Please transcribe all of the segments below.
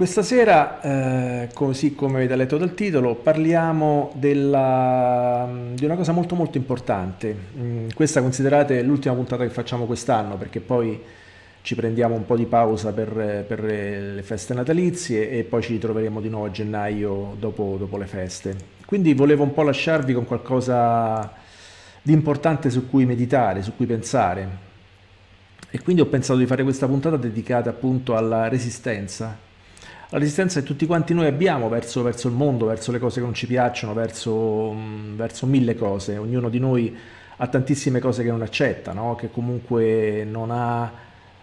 questa sera, eh, così come avete letto dal titolo, parliamo della, di una cosa molto molto importante. Mm, questa considerate l'ultima puntata che facciamo quest'anno, perché poi ci prendiamo un po' di pausa per, per, le feste natalizie e poi ci ritroveremo di nuovo a gennaio dopo, dopo le feste. Quindi volevo un po' lasciarvi con qualcosa di importante su cui meditare, su cui pensare. E quindi ho pensato di fare questa puntata dedicata appunto alla resistenza la resistenza che tutti quanti noi abbiamo verso, verso il mondo, verso le cose che non ci piacciono, verso, mm, verso, mille cose. Ognuno di noi ha tantissime cose che non accetta, no? che comunque non ha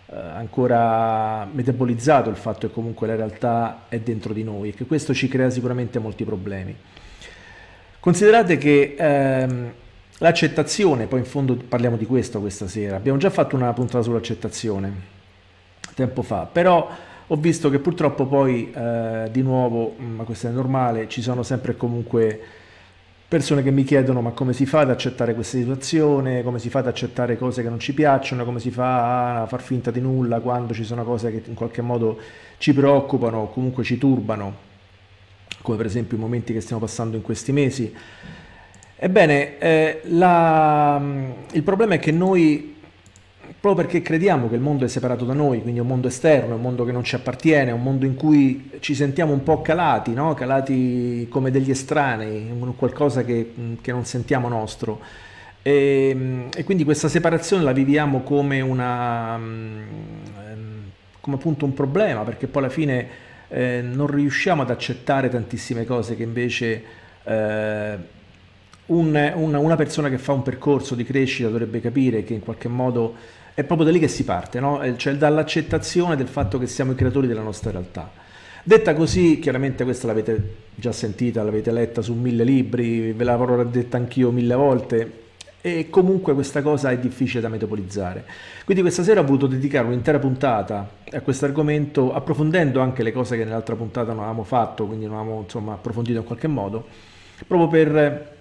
eh, ancora metabolizzato il fatto che comunque la realtà è dentro di noi e che questo ci crea sicuramente molti problemi. Considerate che ehm, l'accettazione, poi in fondo parliamo di questo questa sera, abbiamo già fatto una puntata sull'accettazione tempo fa, però ho visto che purtroppo poi eh, di nuovo, mm, ma questo è normale, ci sono sempre e comunque persone che mi chiedono ma come si fa ad accettare questa situazione, come si fa ad accettare cose che non ci piacciono, come si fa a far finta di nulla quando ci sono cose che in qualche modo ci preoccupano o comunque ci turbano, come per esempio i momenti che stiamo passando in questi mesi. Ebbene, eh, la, mm, il problema è che noi proprio perché crediamo che il mondo è separato da noi, quindi è un mondo esterno, è un mondo che non ci appartiene, è un mondo in cui ci sentiamo un po' calati, no? calati come degli estranei, qualcosa che, mm, che non sentiamo nostro. E, ehm, e, quindi questa separazione la viviamo come, una, mm, ehm, come appunto un problema, perché poi alla fine eh, non riusciamo ad accettare tantissime cose che invece... Eh, un, una, una persona che fa un percorso di crescita dovrebbe capire che in qualche modo è proprio da lì che si parte, no? Eh, cioè dall'accettazione del fatto che siamo i creatori della nostra realtà. Detta così, chiaramente questa l'avete già sentita, l'avete letta su mille libri, ve l'avrò detta anch'io mille volte e comunque questa cosa è difficile da metabolizzare. Quindi questa sera ho voluto dedicare un'intera puntata a questo argomento, approfondendo anche le cose che nell'altra puntata non avevamo fatto, quindi non avevamo insomma, approfondito in qualche modo, proprio per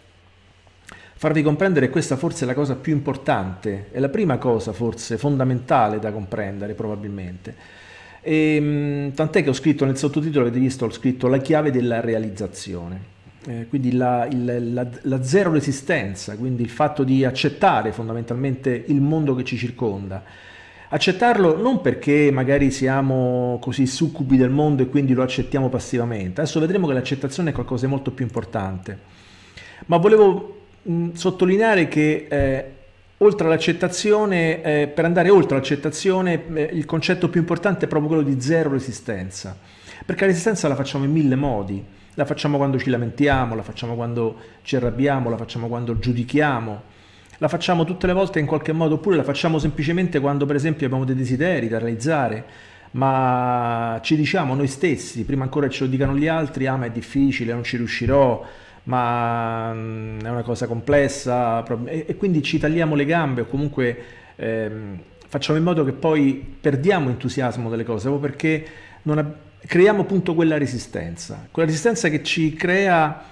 farvi comprendere questa forse è la cosa più importante, è la prima cosa forse fondamentale da comprendere probabilmente. E, ehm, tant'è che ho scritto nel sottotitolo, avete visto, ho scritto la chiave della realizzazione. Eh, quindi la, il, la, la zero resistenza, quindi il fatto di accettare fondamentalmente il mondo che ci circonda, accettarlo non perché magari siamo così succubi del mondo e quindi lo accettiamo passivamente, adesso vedremo che l'accettazione è qualcosa di molto più importante, ma volevo Mm, sottolineare che eh, oltre all'accettazione, eh, per andare oltre l'accettazione, eh, il concetto più importante è proprio quello di zero resistenza, perché la resistenza la facciamo in mille modi, la facciamo quando ci lamentiamo, la facciamo quando ci arrabbiamo, la facciamo quando giudichiamo, la facciamo tutte le volte in qualche modo, oppure la facciamo semplicemente quando per esempio abbiamo dei desideri da realizzare, ma ci diciamo noi stessi, prima ancora ce lo dicano gli altri, ah ma è difficile, non ci riuscirò, ma mm, è una cosa complessa e, quindi ci tagliamo le gambe o comunque ehm, facciamo in modo che poi perdiamo entusiasmo delle cose proprio perché non ab- creiamo appunto quella resistenza, quella resistenza che ci crea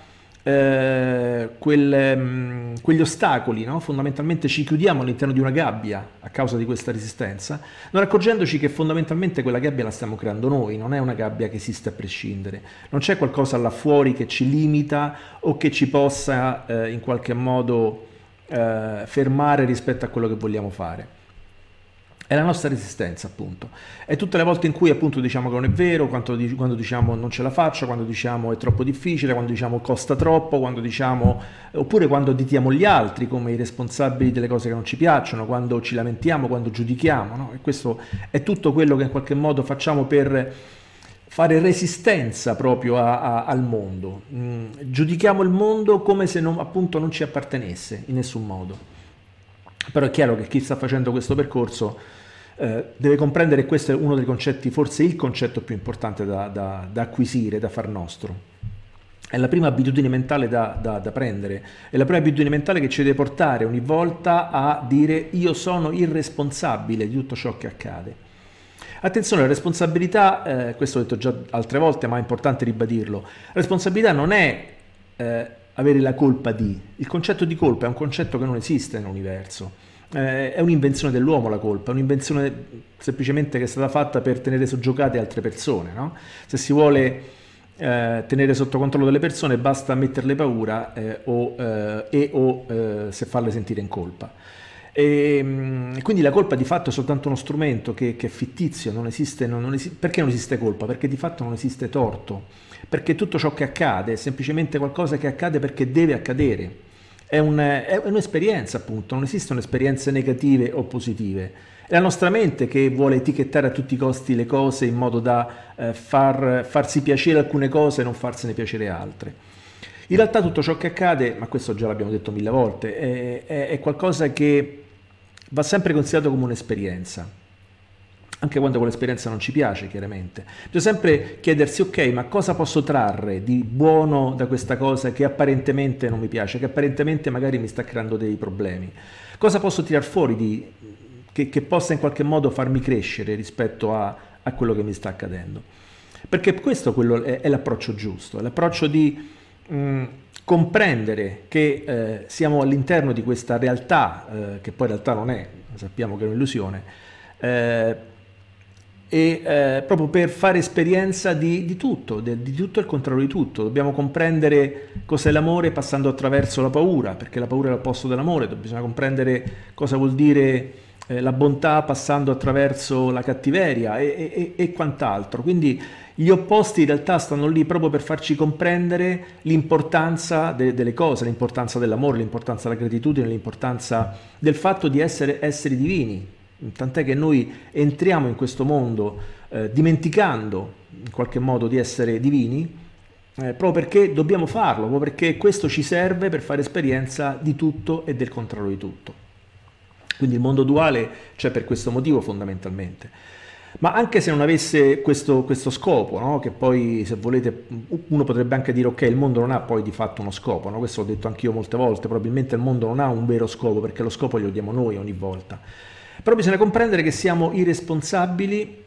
eh, quel, mh, mm, quegli ostacoli, no? fondamentalmente ci chiudiamo all'interno di una gabbia a causa di questa resistenza, non accorgendoci che fondamentalmente quella gabbia la stiamo creando noi, non è una gabbia che esiste a prescindere, non c'è qualcosa là fuori che ci limita o che ci possa eh, in qualche modo eh, fermare rispetto a quello che vogliamo fare è la nostra resistenza appunto. E tutte le volte in cui appunto diciamo che non è vero, quando, quando diciamo non ce la faccio, quando diciamo è troppo difficile, quando diciamo costa troppo, quando diciamo, oppure quando ditiamo gli altri come i responsabili delle cose che non ci piacciono, quando ci lamentiamo, quando giudichiamo, no? E questo è tutto quello che in qualche modo facciamo per fare resistenza proprio a, a, al mondo. Mm, giudichiamo il mondo come se non, appunto non ci appartenesse in nessun modo. Però è chiaro che chi sta facendo questo percorso eh, deve comprendere questo è uno dei concetti, forse il concetto più importante da, da, da acquisire, da far nostro. È la prima abitudine mentale da, da, da, prendere, è la prima abitudine mentale che ci deve portare ogni volta a dire io sono irresponsabile di tutto ciò che accade. Attenzione, la responsabilità, eh, questo ho detto già altre volte, ma è importante ribadirlo, la responsabilità non è eh, avere la colpa di, il concetto di colpa è un concetto che non esiste nell'universo eh, è un'invenzione dell'uomo la colpa, è un'invenzione semplicemente che è stata fatta per tenere soggiogate altre persone. No? Se si vuole eh, tenere sotto controllo delle persone basta metterle paura eh, o, eh, e o eh, se farle sentire in colpa. E, ehm, quindi la colpa di fatto è soltanto uno strumento che, che è fittizio, non esiste, non, non esi- perché non esiste colpa? Perché di fatto non esiste torto, perché tutto ciò che accade è semplicemente qualcosa che accade perché deve accadere è, un, è un'esperienza appunto, non esistono esperienze negative o positive. È la nostra mente che vuole etichettare a tutti i costi le cose in modo da eh, far, farsi piacere alcune cose e non farsene piacere altre. In realtà tutto ciò che accade, ma questo già l'abbiamo detto mille volte, è, è, è qualcosa che va sempre considerato come un'esperienza anche quando quell'esperienza non ci piace, chiaramente. Bisogna sempre chiedersi, ok, ma cosa posso trarre di buono da questa cosa che apparentemente non mi piace, che apparentemente magari mi sta creando dei problemi? Cosa posso tirar fuori di, che, che, possa in qualche modo farmi crescere rispetto a, a quello che mi sta accadendo? Perché questo è, è l'approccio giusto, è l'approccio di... Mh, mm, comprendere che eh, siamo all'interno di questa realtà, eh, che poi in realtà non è, sappiamo che è un'illusione, eh, e eh, proprio per fare esperienza di, di tutto, de, di tutto il contrario di tutto. Dobbiamo comprendere cos'è l'amore passando attraverso la paura, perché la paura è l'opposto dell'amore, bisogna comprendere cosa vuol dire eh, la bontà passando attraverso la cattiveria e, e, e, quant'altro. Quindi gli opposti in realtà stanno lì proprio per farci comprendere l'importanza de, delle cose, l'importanza dell'amore, l'importanza della gratitudine, l'importanza del fatto di essere esseri divini, Tant'è che noi entriamo in questo mondo eh, dimenticando in qualche modo di essere divini, eh, proprio perché dobbiamo farlo, proprio perché questo ci serve per fare esperienza di tutto e del controllo di tutto. Quindi il mondo duale c'è per questo motivo fondamentalmente. Ma anche se non avesse questo, questo scopo, no? che poi se volete uno potrebbe anche dire ok il mondo non ha poi di fatto uno scopo, no? questo l'ho detto anch'io molte volte, probabilmente il mondo non ha un vero scopo perché lo scopo lo diamo noi ogni volta però bisogna comprendere che siamo i responsabili,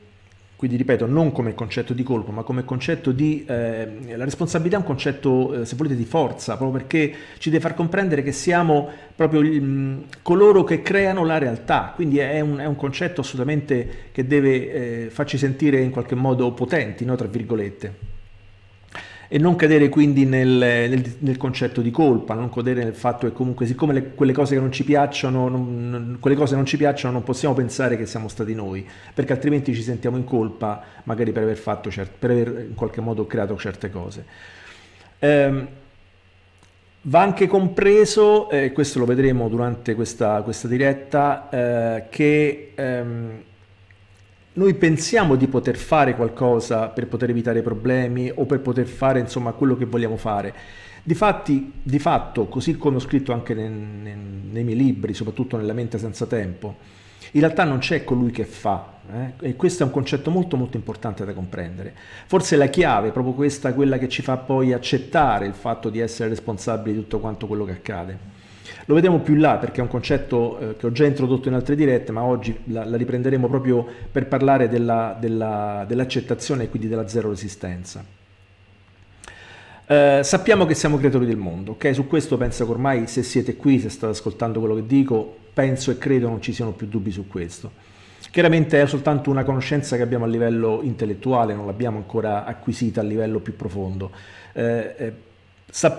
quindi ripeto, non come concetto di colpo, ma come concetto di... Eh, la responsabilità è un concetto, eh, se volete, di forza, proprio perché ci deve far comprendere che siamo proprio mh, mm, coloro che creano la realtà, quindi è un, è un concetto assolutamente che deve eh, farci sentire in qualche modo potenti, no, tra virgolette e non cadere quindi nel, nel, nel, concetto di colpa, non cadere nel fatto che comunque siccome le, quelle cose che non ci piacciono, non, non, quelle cose non ci piacciono non possiamo pensare che siamo stati noi, perché altrimenti ci sentiamo in colpa magari per aver, fatto cert- per aver in qualche modo creato certe cose. Ehm, va anche compreso, e questo lo vedremo durante questa, questa diretta, eh, che... Ehm, noi pensiamo di poter fare qualcosa per poter evitare problemi o per poter fare insomma quello che vogliamo fare. Difatti, di fatto, così come ho scritto anche nei, nei, nei miei libri, soprattutto nella mente senza tempo, in realtà non c'è colui che fa, eh? e questo è un concetto molto molto importante da comprendere. Forse la chiave è proprio questa, quella che ci fa poi accettare il fatto di essere responsabili di tutto quanto quello che accade. Lo vediamo più in là perché è un concetto eh, che ho già introdotto in altre dirette, ma oggi la, la riprenderemo proprio per parlare della, della, dell'accettazione e quindi della zero resistenza. Eh, sappiamo che siamo creatori del mondo, ok? Su questo penso che ormai se siete qui, se state ascoltando quello che dico, penso e credo non ci siano più dubbi su questo. Chiaramente è soltanto una conoscenza che abbiamo a livello intellettuale, non l'abbiamo ancora acquisita a livello più profondo. Eh, eh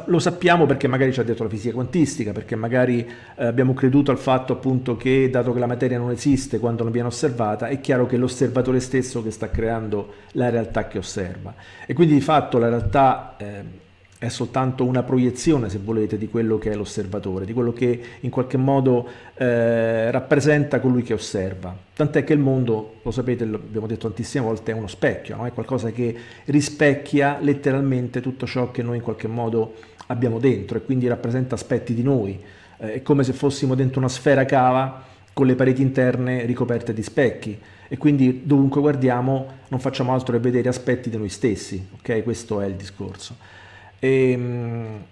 lo sappiamo perché magari ci ha detto la fisica quantistica, perché magari eh, abbiamo creduto al fatto appunto che dato che la materia non esiste quando non viene osservata, è chiaro che è l'osservatore stesso che sta creando la realtà che osserva. E quindi di fatto la realtà eh, è soltanto una proiezione, se volete, di quello che è l'osservatore, di quello che in qualche modo eh, rappresenta colui che osserva. Tant'è che il mondo, lo sapete, l'abbiamo detto tantissime volte, è uno specchio, no? è qualcosa che rispecchia letteralmente tutto ciò che noi in qualche modo abbiamo dentro e quindi rappresenta aspetti di noi. Eh, è come se fossimo dentro una sfera cava con le pareti interne ricoperte di specchi e quindi dovunque guardiamo non facciamo altro che vedere aspetti di noi stessi, ok? Questo è il discorso. E, ehm,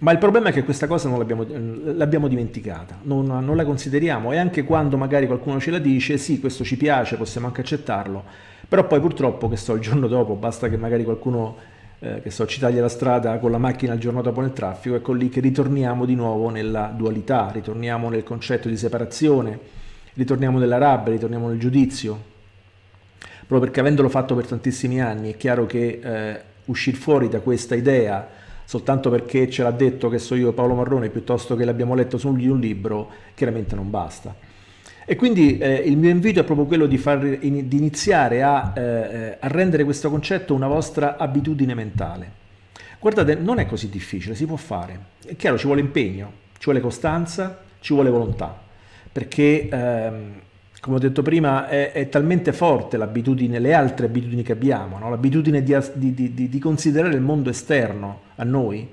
ma il problema è che questa cosa non l'abbiamo, l'abbiamo dimenticata, non, non, la consideriamo e anche quando magari qualcuno ce la dice, sì, questo ci piace, possiamo anche accettarlo, però poi purtroppo, che so, il giorno dopo, basta che magari qualcuno, eh, che so, ci taglia la strada con la macchina il giorno dopo nel traffico, ecco lì che ritorniamo di nuovo nella dualità, ritorniamo nel concetto di separazione, ritorniamo nella rabbia, ritorniamo nel giudizio, proprio perché avendolo fatto per tantissimi anni è chiaro che eh, uscire fuori da questa idea soltanto perché ce l'ha detto che so io Paolo Marrone piuttosto che l'abbiamo letto su un libro, chiaramente non basta. E quindi eh, il mio invito è proprio quello di, far, in, di iniziare a, eh, eh, a rendere questo concetto una vostra abitudine mentale. Guardate, non è così difficile, si può fare. È chiaro, ci vuole impegno, ci vuole costanza, ci vuole volontà, perché ehm, come ho detto prima, è, è talmente forte l'abitudine, le altre abitudini che abbiamo, no? l'abitudine di, di, di, di, considerare il mondo esterno a noi,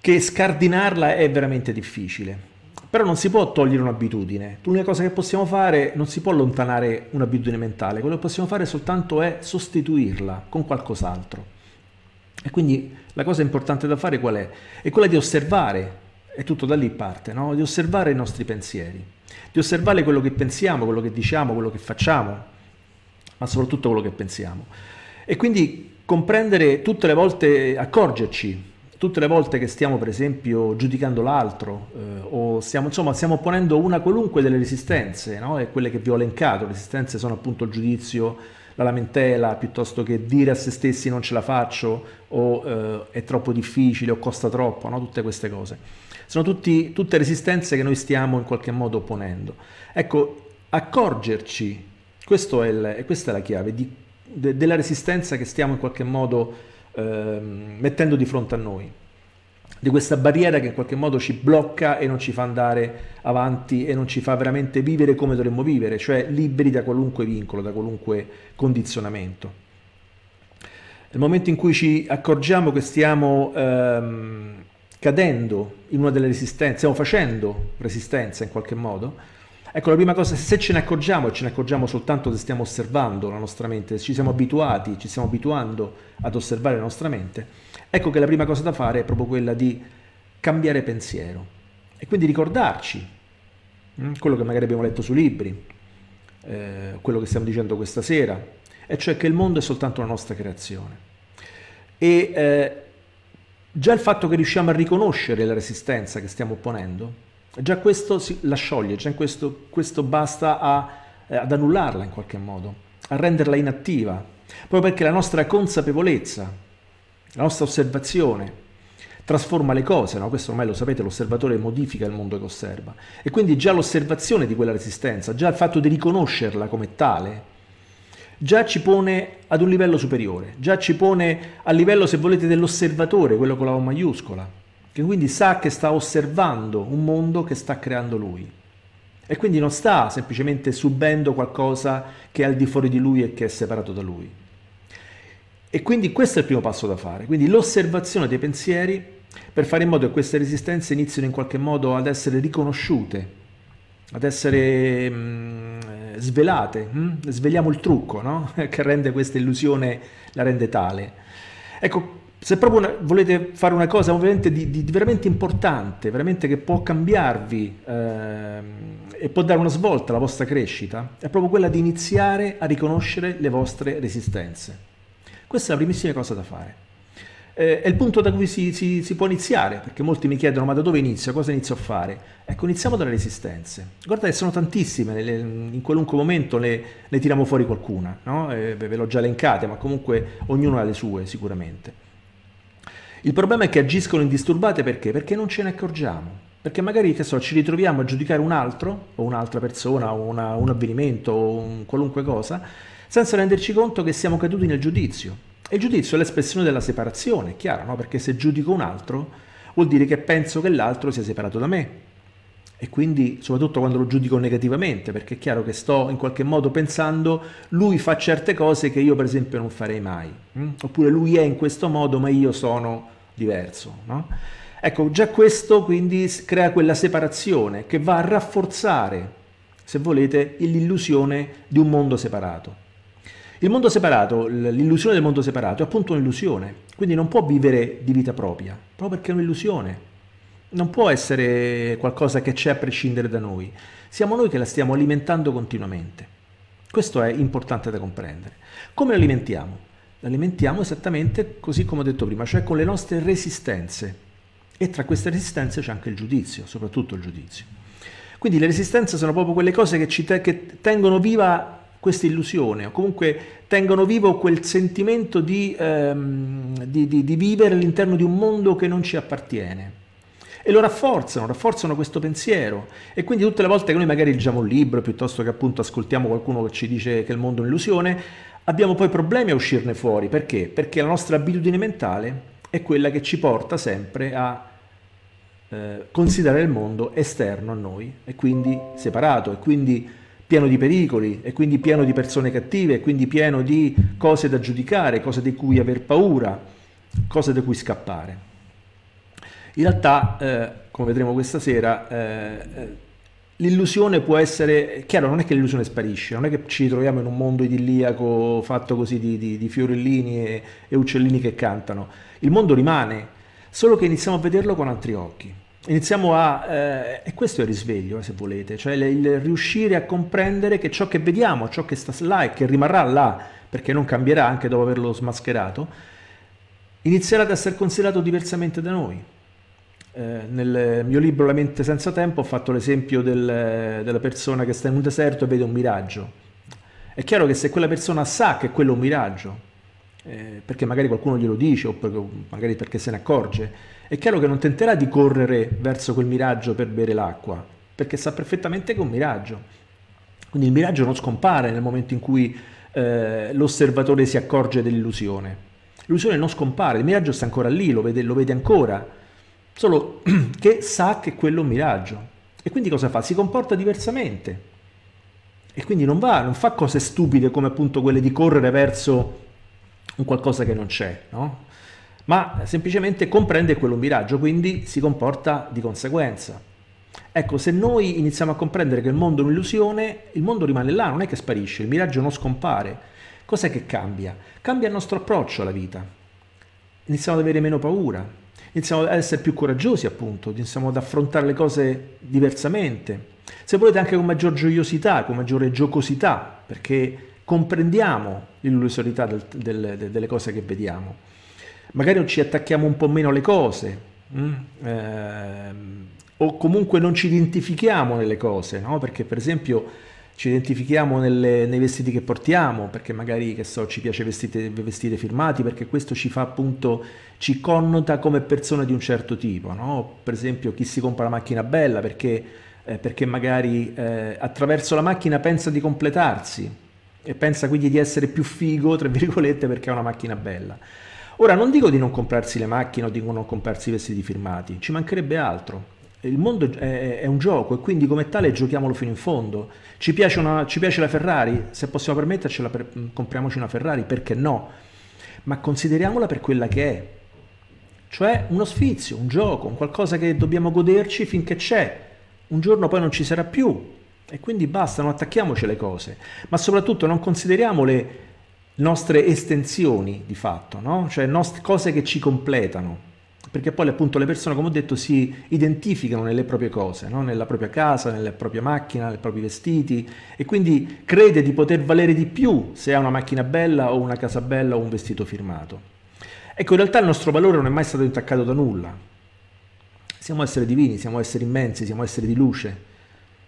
che scardinarla è veramente difficile. Però non si può togliere un'abitudine. L'unica cosa che possiamo fare, non si può allontanare un'abitudine mentale, quello che possiamo fare soltanto è sostituirla con qualcos'altro. E quindi la cosa importante da fare qual è? È quella di osservare, e tutto da lì parte, no? di osservare i nostri pensieri di osservare quello che pensiamo, quello che diciamo, quello che facciamo, ma soprattutto quello che pensiamo. E quindi comprendere tutte le volte, accorgerci tutte le volte che stiamo per esempio giudicando l'altro eh, o stiamo, insomma, stiamo ponendo una qualunque delle resistenze, no? e quelle che vi ho elencato, le resistenze sono appunto il giudizio, la lamentela, piuttosto che dire a se stessi non ce la faccio o eh, è troppo difficile o costa troppo, no? tutte queste cose. Sono tutti, tutte resistenze che noi stiamo in qualche modo ponendo. Ecco, accorgerci, è il, questa è la chiave, di, de, della resistenza che stiamo in qualche modo eh, mettendo di fronte a noi di questa barriera che in qualche modo ci blocca e non ci fa andare avanti e non ci fa veramente vivere come dovremmo vivere, cioè liberi da qualunque vincolo, da qualunque condizionamento. Nel momento in cui ci accorgiamo che stiamo ehm, cadendo in una delle resistenze, stiamo facendo resistenza in qualche modo, ecco la prima cosa, se ce ne accorgiamo, e ce ne accorgiamo soltanto se stiamo osservando la nostra mente, se ci siamo abituati, ci stiamo abituando ad osservare la nostra mente, ecco che la prima cosa da fare è proprio quella di cambiare pensiero e quindi ricordarci mm, quello che magari abbiamo letto sui libri, eh, quello che stiamo dicendo questa sera, e cioè che il mondo è soltanto la nostra creazione. E eh, Già il fatto che riusciamo a riconoscere la resistenza che stiamo opponendo, già questo si, la scioglie, già questo, questo basta a, eh, ad annullarla in qualche modo, a renderla inattiva, proprio perché la nostra consapevolezza, la nostra osservazione trasforma le cose, no? questo ormai lo sapete, l'osservatore modifica il mondo che osserva e quindi già l'osservazione di quella resistenza, già il fatto di riconoscerla come tale, già ci pone ad un livello superiore, già ci pone al livello, se volete, dell'osservatore, quello con la O maiuscola, che quindi sa che sta osservando un mondo che sta creando lui. E quindi non sta semplicemente subendo qualcosa che è al di fuori di lui e che è separato da lui. E quindi questo è il primo passo da fare, quindi l'osservazione dei pensieri per fare in modo che queste resistenze inizino in qualche modo ad essere riconosciute, ad essere... Mh, mm, svelate, hm? sveliamo il trucco no? che rende questa illusione, la rende tale. Ecco, se proprio una, volete fare una cosa veramente, di, di, veramente importante, veramente che può cambiarvi eh, e può dare una svolta alla vostra crescita, è proprio quella di iniziare a riconoscere le vostre resistenze. Questa è la primissima cosa da fare eh, è il punto da cui si, si, si, può iniziare, perché molti mi chiedono ma da dove inizio, cosa inizio a fare? Ecco, iniziamo dalle resistenze. Guardate, sono tantissime, le, in qualunque momento ne, ne tiriamo fuori qualcuna, no? eh, ve l'ho già elencate, ma comunque ognuno ha le sue sicuramente. Il problema è che agiscono indisturbate perché? Perché non ce ne accorgiamo. Perché magari che so, ci ritroviamo a giudicare un altro, o un'altra persona, o una, un avvenimento, o un qualunque cosa, senza renderci conto che siamo caduti nel giudizio e il giudizio è l'espressione della separazione, è chiaro, no? perché se giudico un altro vuol dire che penso che l'altro sia separato da me. E quindi, soprattutto quando lo giudico negativamente, perché è chiaro che sto in qualche modo pensando lui fa certe cose che io per esempio non farei mai, mm? oppure lui è in questo modo ma io sono diverso. No? Ecco, già questo quindi crea quella separazione che va a rafforzare, se volete, l'illusione di un mondo separato. Il mondo separato, l'illusione del mondo separato è appunto un'illusione, quindi non può vivere di vita propria, proprio perché è un'illusione. Non può essere qualcosa che c'è a prescindere da noi. Siamo noi che la stiamo alimentando continuamente. Questo è importante da comprendere. Come l'alimentiamo? L'alimentiamo esattamente così come ho detto prima, cioè con le nostre resistenze. E tra queste resistenze c'è anche il giudizio, soprattutto il giudizio. Quindi le resistenze sono proprio quelle cose che, ci te- che tengono viva questa illusione o comunque tengono vivo quel sentimento di, ehm, di, di, di vivere all'interno di un mondo che non ci appartiene. E lo rafforzano, rafforzano questo pensiero. E quindi tutte le volte che noi magari leggiamo un libro, piuttosto che appunto ascoltiamo qualcuno che ci dice che il mondo è un'illusione, abbiamo poi problemi a uscirne fuori. Perché? Perché la nostra abitudine mentale è quella che ci porta sempre a eh, considerare il mondo esterno a noi e quindi separato e quindi pieno di pericoli e quindi pieno di persone cattive e quindi pieno di cose da giudicare, cose di cui aver paura, cose da cui scappare. In realtà, eh, come vedremo questa sera, eh, eh l'illusione può essere, chiaro non è che l'illusione sparisce, non è che ci troviamo in un mondo idilliaco fatto così di, di, di fiorellini e, e uccellini che cantano, il mondo rimane, solo che iniziamo a vederlo con altri occhi iniziamo a... Eh, e questo è il risveglio, se volete, cioè il riuscire a comprendere che ciò che vediamo, ciò che sta là e che rimarrà là, perché non cambierà anche dopo averlo smascherato, inizierà ad essere considerato diversamente da noi. Eh, nel mio libro La mente senza tempo ho fatto l'esempio del, della persona che sta in un deserto e vede un miraggio. È chiaro che se quella persona sa che quello è un miraggio, eh, perché magari qualcuno glielo dice o perché, magari perché se ne accorge, è chiaro che non tenterà di correre verso quel miraggio per bere l'acqua, perché sa perfettamente che è un miraggio. Quindi il miraggio non scompare nel momento in cui eh, l'osservatore si accorge dell'illusione. L'illusione non scompare, il miraggio sta ancora lì, lo vede, lo vede ancora, solo che sa che quello è un miraggio. E quindi cosa fa? Si comporta diversamente. E quindi non, va, non fa cose stupide come appunto quelle di correre verso un qualcosa che non c'è, no? ma semplicemente comprende quello miraggio, quindi si comporta di conseguenza. Ecco, se noi iniziamo a comprendere che il mondo è un'illusione, il mondo rimane là, non è che sparisce, il miraggio non scompare. Cos'è che cambia? Cambia il nostro approccio alla vita. Iniziamo ad avere meno paura, iniziamo ad essere più coraggiosi appunto, iniziamo ad affrontare le cose diversamente. Se volete anche con maggior gioiosità, con maggiore giocosità, perché comprendiamo l'illusorietà del, del, delle cose che vediamo magari ci attacchiamo un po' meno alle cose, mm? eh, o comunque non ci identifichiamo nelle cose, no? perché per esempio ci identifichiamo nelle, nei vestiti che portiamo, perché magari che so, ci piace vestire, vestire firmati, perché questo ci fa appunto, ci connota come persona di un certo tipo, no? per esempio chi si compra la macchina bella perché, eh, perché magari eh, attraverso la macchina pensa di completarsi e pensa quindi di essere più figo, tra virgolette, perché è una macchina bella. Ora non dico di non comprarsi le macchine o di non comprarsi i vestiti firmati, ci mancherebbe altro. Il mondo è, è un gioco e quindi come tale giochiamolo fino in fondo. Ci piace, una, ci piace la Ferrari? Se possiamo permettercela, per, mm, compriamoci una Ferrari, perché no? Ma consideriamola per quella che è, cioè uno sfizio, un gioco, un qualcosa che dobbiamo goderci finché c'è. Un giorno poi non ci sarà più e quindi basta, non attacchiamoci le cose, ma soprattutto non consideriamole nostre estensioni di fatto, no? cioè nost- cose che ci completano. Perché poi appunto le persone, come ho detto, si identificano nelle proprie cose, no? nella propria casa, nella propria macchina, nei propri vestiti e quindi crede di poter valere di più se ha una macchina bella o una casa bella o un vestito firmato. Ecco, in realtà il nostro valore non è mai stato intaccato da nulla. Siamo esseri divini, siamo esseri immensi, siamo esseri di luce,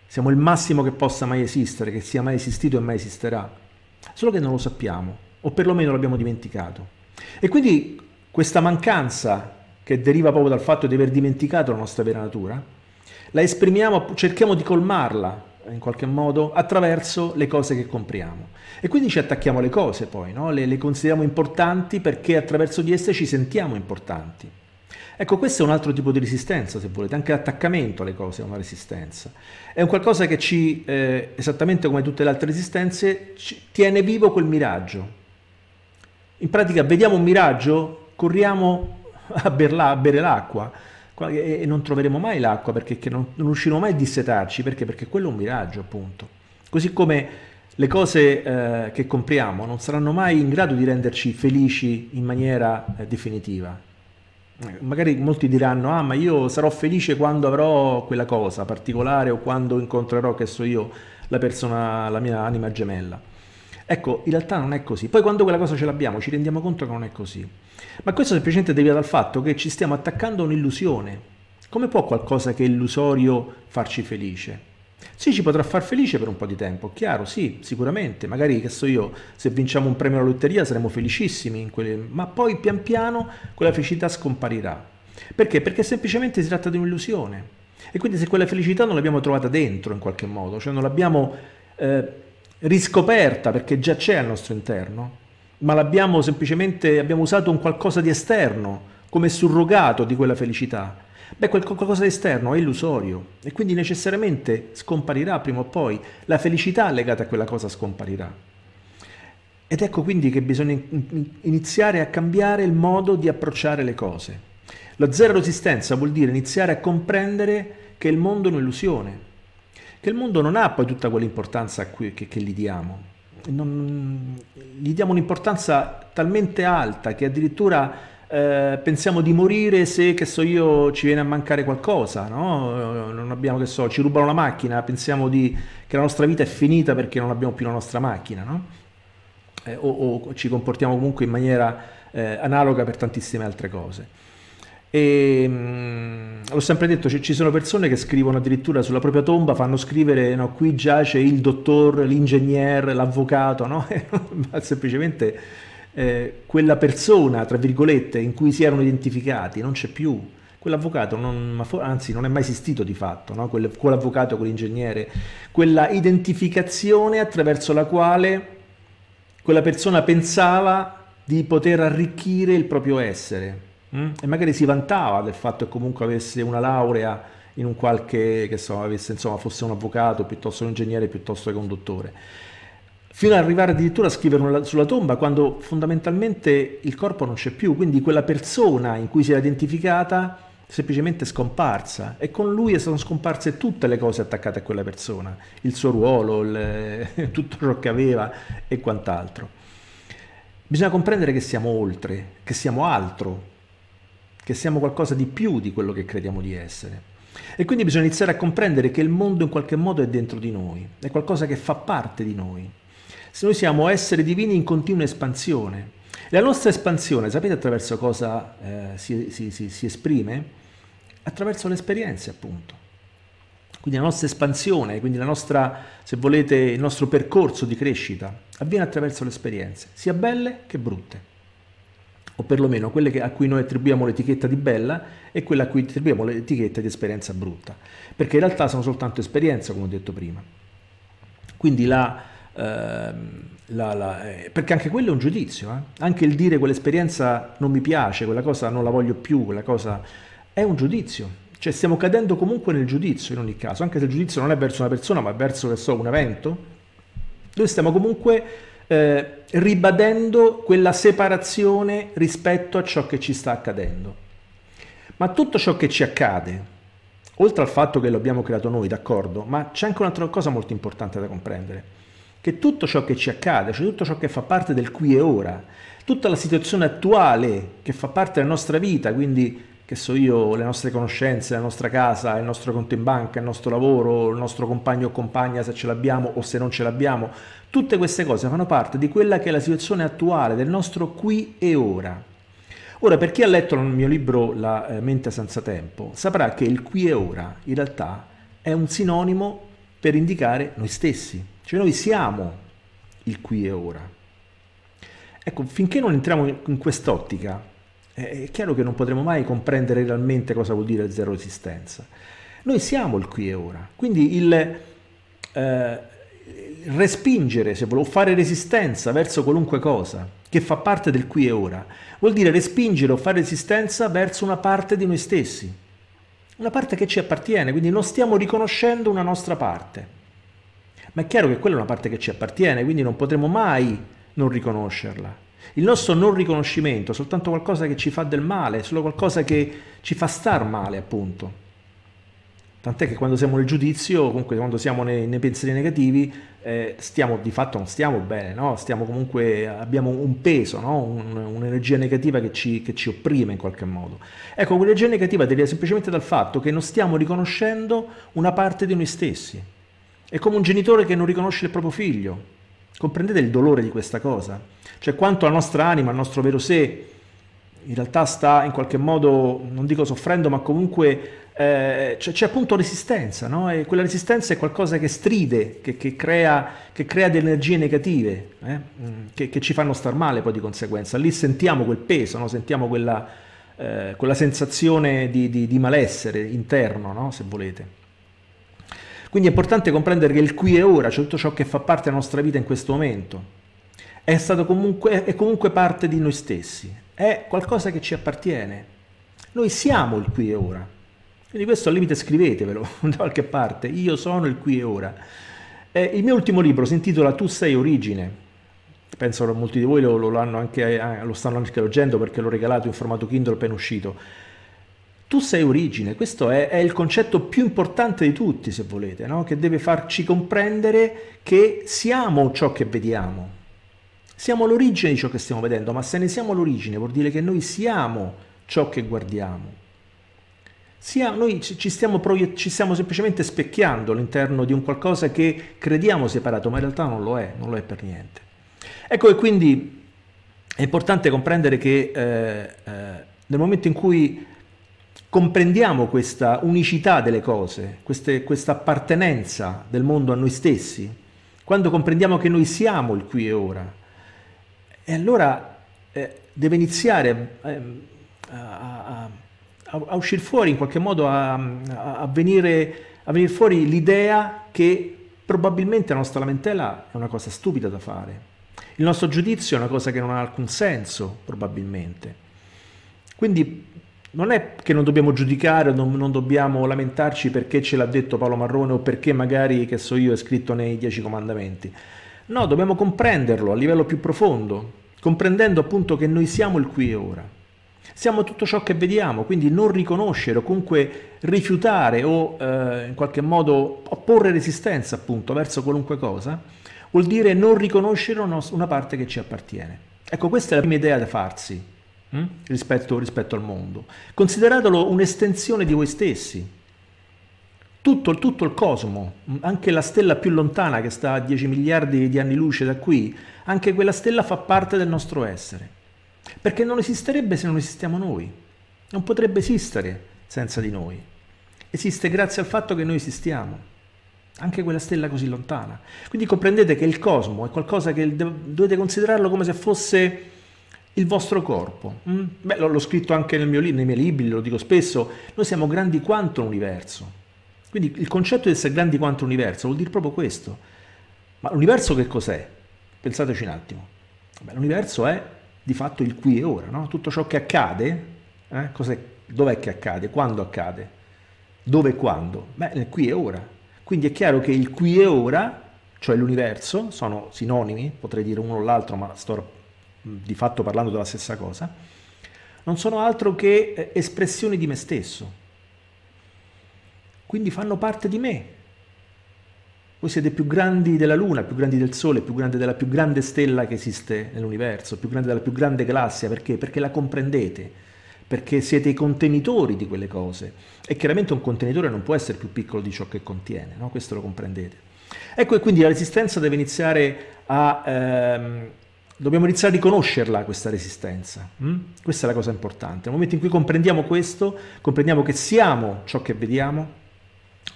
siamo il massimo che possa mai esistere, che sia mai esistito e mai esisterà solo che non lo sappiamo, o perlomeno l'abbiamo dimenticato. E quindi questa mancanza che deriva proprio dal fatto di aver dimenticato la nostra vera natura, la esprimiamo, cerchiamo di colmarla in qualche modo attraverso le cose che compriamo. E quindi ci attacchiamo alle cose poi, no? le, le consideriamo importanti perché attraverso di esse ci sentiamo importanti. Ecco, questo è un altro tipo di resistenza, se volete, anche l'attaccamento alle cose è una resistenza. È un qualcosa che ci, eh, esattamente come tutte le altre resistenze, ci tiene vivo quel miraggio. In pratica vediamo un miraggio, corriamo a, berla, a bere l'acqua e, non troveremo mai l'acqua perché non, non, riusciremo mai a dissetarci, perché? Perché quello è un miraggio appunto. Così come le cose eh, che compriamo non saranno mai in grado di renderci felici in maniera eh, definitiva, magari molti diranno, ah ma io sarò felice quando avrò quella cosa particolare o quando incontrerò, che so io, la persona, la mia anima gemella. Ecco, in realtà non è così. Poi quando quella cosa ce l'abbiamo ci rendiamo conto che non è così. Ma questo semplicemente deriva dal fatto che ci stiamo attaccando a un'illusione. Come può qualcosa che è illusorio farci felice? Sì, ci potrà far felice per un po' di tempo, chiaro, sì, sicuramente, magari che so io, se vinciamo un premio alla lotteria saremo felicissimi, quelle... ma poi pian piano quella felicità scomparirà. Perché? Perché semplicemente si tratta di un'illusione. E quindi se quella felicità non l'abbiamo trovata dentro in qualche modo, cioè non l'abbiamo eh, riscoperta perché già c'è al nostro interno, ma l'abbiamo semplicemente, abbiamo usato un qualcosa di esterno come surrogato di quella felicità, beh, qualcosa di esterno è illusorio e quindi necessariamente scomparirà prima o poi, la felicità legata a quella cosa scomparirà. Ed ecco quindi che bisogna iniziare a cambiare il modo di approcciare le cose. La zero resistenza vuol dire iniziare a comprendere che il mondo è un'illusione, che il mondo non ha poi tutta quell'importanza che, che, gli diamo. Non, gli diamo un'importanza talmente alta che addirittura eh, pensiamo di morire se, che so io, ci viene a mancare qualcosa, no? Non abbiamo, che so, ci rubano la macchina, pensiamo di, che la nostra vita è finita perché non abbiamo più la nostra macchina, no? eh, o, o, ci comportiamo comunque in maniera eh, analoga per tantissime altre cose. E, ehm, mh, l'ho sempre detto, ci, ci sono persone che scrivono addirittura sulla propria tomba, fanno scrivere no, qui giace il dottor, l'ingegnere, l'avvocato, no? semplicemente eh, quella persona, tra virgolette, in cui si erano identificati non c'è più. Quell'avvocato, non, anzi, non è mai esistito di fatto, no? Quelle, quell'avvocato, quell'ingegnere, quella identificazione attraverso la quale quella persona pensava di poter arricchire il proprio essere mh? Mm? e magari si vantava del fatto che comunque avesse una laurea in un qualche, che so, avesse, insomma, fosse un avvocato piuttosto che un ingegnere piuttosto che un dottore fino ad arrivare addirittura a scrivere sulla tomba quando fondamentalmente il corpo non c'è più, quindi quella persona in cui si era identificata semplicemente è scomparsa e con lui sono scomparse tutte le cose attaccate a quella persona, il suo ruolo, il, tutto ciò che aveva e quant'altro. Bisogna comprendere che siamo oltre, che siamo altro, che siamo qualcosa di più di quello che crediamo di essere. E quindi bisogna iniziare a comprendere che il mondo in qualche modo è dentro di noi, è qualcosa che fa parte di noi se noi siamo esseri divini in continua espansione. La nostra espansione, sapete attraverso cosa eh, si, si, si, si esprime? Attraverso le esperienze, appunto. Quindi la nostra espansione, quindi la nostra, se volete, il nostro percorso di crescita avviene attraverso le esperienze, sia belle che brutte o perlomeno quelle a cui noi attribuiamo l'etichetta di bella e quella a cui attribuiamo l'etichetta di esperienza brutta, perché in realtà sono soltanto esperienze, come ho detto prima. Quindi la, Ehm, la, la, eh, perché anche quello è un giudizio, eh? anche il dire quell'esperienza non mi piace, quella cosa non la voglio più, quella cosa è un giudizio. Cioè stiamo cadendo comunque nel giudizio in ogni caso, anche se il giudizio non è verso una persona ma verso, che so, un evento, noi stiamo comunque eh, ribadendo quella separazione rispetto a ciò che ci sta accadendo. Ma tutto ciò che ci accade, oltre al fatto che lo abbiamo creato noi, d'accordo, ma c'è anche un'altra cosa molto importante da comprendere che tutto ciò che ci accade, cioè tutto ciò che fa parte del qui e ora, tutta la situazione attuale che fa parte della nostra vita, quindi che so io, le nostre conoscenze, la nostra casa, il nostro conto in banca, il nostro lavoro, il nostro compagno o compagna se ce l'abbiamo o se non ce l'abbiamo, tutte queste cose fanno parte di quella che è la situazione attuale del nostro qui e ora. Ora, per chi ha letto il mio libro La eh, mente senza tempo, saprà che il qui e ora in realtà è un sinonimo per indicare noi stessi, cioè noi siamo il qui e ora. Ecco, finché non entriamo in quest'ottica, è chiaro che non potremo mai comprendere realmente cosa vuol dire zero esistenza. Noi siamo il qui e ora, quindi il eh, respingere, se volevo fare resistenza verso qualunque cosa che fa parte del qui e ora, vuol dire respingere o fare resistenza verso una parte di noi stessi una parte che ci appartiene, quindi non stiamo riconoscendo una nostra parte. Ma è chiaro che quella è una parte che ci appartiene, quindi non potremo mai non riconoscerla. Il nostro non riconoscimento è soltanto qualcosa che ci fa del male, è solo qualcosa che ci fa star male, appunto. Tant'è che quando siamo nel giudizio, comunque quando siamo nei, nei pensieri negativi, eh, stiamo di fatto non stiamo bene, no? stiamo comunque, abbiamo un peso, no? un, un'energia negativa che ci, che ci, opprime in qualche modo. Ecco, quell'energia negativa deriva semplicemente dal fatto che non stiamo riconoscendo una parte di noi stessi. È come un genitore che non riconosce il proprio figlio. Comprendete il dolore di questa cosa? Cioè quanto la nostra anima, il nostro vero sé, in realtà sta in qualche modo, non dico soffrendo, ma comunque eh, c'è, cioè, c'è, appunto resistenza, no? e quella resistenza è qualcosa che stride, che, che, crea, che crea, delle energie negative, eh? Mm, che, che, ci fanno star male poi di conseguenza. Lì sentiamo quel peso, no? sentiamo quella, eh, quella, sensazione di, di, di malessere interno, no? se volete. Quindi è importante comprendere che il qui e ora, cioè tutto ciò che fa parte della nostra vita in questo momento, è, comunque, è comunque parte di noi stessi, è qualcosa che ci appartiene. Noi siamo il qui e ora. Quindi questo al limite scrivetevelo da qualche parte, io sono il qui e ora. Eh, il mio ultimo libro si intitola Tu sei origine, penso che molti di voi lo, lo, anche, eh, lo stanno anche leggendo perché l'ho regalato in formato Kindle appena uscito. Tu sei origine, questo è, è, il concetto più importante di tutti, se volete, no? che deve farci comprendere che siamo ciò che vediamo. Siamo l'origine di ciò che stiamo vedendo, ma se ne siamo l'origine vuol dire che noi siamo ciò che guardiamo sia noi ci stiamo, ci stiamo semplicemente specchiando all'interno di un qualcosa che crediamo separato, ma in realtà non lo è, non lo è per niente. Ecco che quindi è importante comprendere che eh, eh, nel momento in cui comprendiamo questa unicità delle cose, queste, questa appartenenza del mondo a noi stessi, quando comprendiamo che noi siamo il qui e ora, e allora eh, deve iniziare ehm, a, a, a a, uscire fuori, in qualche modo a, a venire, a venire fuori l'idea che probabilmente la nostra lamentela è una cosa stupida da fare. Il nostro giudizio è una cosa che non ha alcun senso, probabilmente. Quindi non è che non dobbiamo giudicare, non, non dobbiamo lamentarci perché ce l'ha detto Paolo Marrone o perché magari, che so io, è scritto nei Dieci Comandamenti. No, dobbiamo comprenderlo a livello più profondo, comprendendo appunto che noi siamo il qui e ora. Siamo tutto ciò che vediamo, quindi non riconoscere o comunque rifiutare o eh, in qualche modo opporre resistenza appunto verso qualunque cosa, vuol dire non riconoscere una parte che ci appartiene. Ecco, questa è la prima idea da farsi hm? rispetto, rispetto al mondo. Consideratelo un'estensione di voi stessi, tutto, tutto, il cosmo, mm, anche la stella più lontana che sta a 10 miliardi di anni luce da qui, anche quella stella fa parte del nostro essere perché non esisterebbe se non esistiamo noi, non potrebbe esistere senza di noi. Esiste grazie al fatto che noi esistiamo, anche quella stella così lontana. Quindi comprendete che il cosmo è qualcosa che dovete considerarlo come se fosse il vostro corpo. Mm? Beh, l'ho scritto anche mio, nei miei libri, lo dico spesso, noi siamo grandi quanto l'universo. Quindi il concetto di essere grandi quanto l'universo vuol dire proprio questo. Ma l'universo che cos'è? Pensateci un attimo. L'universo è di fatto il qui e ora, no? tutto ciò che accade, eh? dov'è che accade, quando accade, dove e quando? Beh, nel qui e ora. Quindi è chiaro che il qui e ora, cioè l'universo, sono sinonimi, potrei dire uno o l'altro, ma sto mm, di fatto parlando della stessa cosa, non sono altro che eh, espressioni di me stesso. Quindi fanno parte di me, voi siete più grandi della Luna, più grandi del Sole, più grandi della più grande stella che esiste nell'universo, più grande della più grande galassia, perché? Perché la comprendete, perché siete i contenitori di quelle cose. E chiaramente un contenitore non può essere più piccolo di ciò che contiene, no? questo lo comprendete. Ecco, e quindi la resistenza deve iniziare a... Ehm, dobbiamo iniziare a riconoscerla questa resistenza. Mm? Questa è la cosa importante. Nel momento in cui comprendiamo questo, comprendiamo che siamo ciò che vediamo,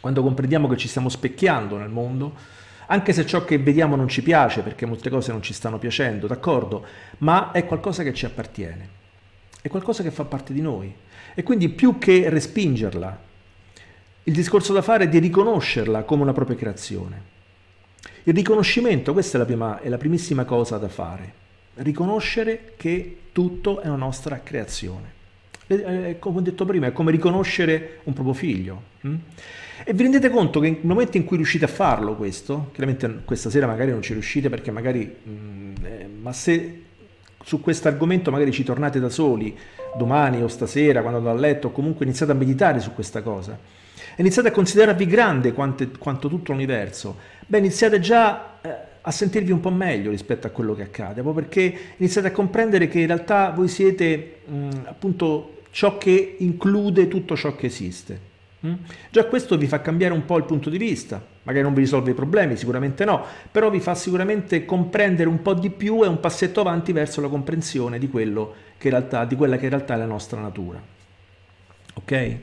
quando comprendiamo che ci stiamo specchiando nel mondo, anche se ciò che vediamo non ci piace, perché molte cose non ci stanno piacendo, d'accordo, ma è qualcosa che ci appartiene, è qualcosa che fa parte di noi. E quindi più che respingerla, il discorso da fare è di riconoscerla come una propria creazione. Il riconoscimento, questa è la, prima, è la primissima cosa da fare, riconoscere che tutto è una nostra creazione. Eh, eh, come ho detto prima, è come riconoscere un proprio figlio. Hm? E vi rendete conto che nel momento in cui riuscite a farlo questo, chiaramente questa sera magari non ci riuscite perché magari, mh, mm, eh, ma se su questo argomento magari ci tornate da soli domani o stasera quando andate a letto o comunque iniziate a meditare su questa cosa e iniziate a considerarvi grande quante, quanto tutto l'universo, beh iniziate già eh, a sentirvi un po' meglio rispetto a quello che accade, proprio perché iniziate a comprendere che in realtà voi siete mh, mm, appunto ciò che include tutto ciò che esiste. Mm? Già questo vi fa cambiare un po' il punto di vista, magari non vi risolve i problemi, sicuramente no, però vi fa sicuramente comprendere un po' di più e un passetto avanti verso la comprensione di, che realtà, di quella che in realtà è la nostra natura. Ok?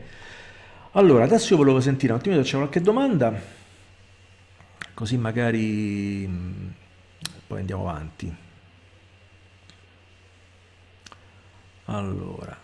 Allora, adesso io volevo sentire un attimo se c'è qualche domanda, così magari mm, poi andiamo avanti. Allora.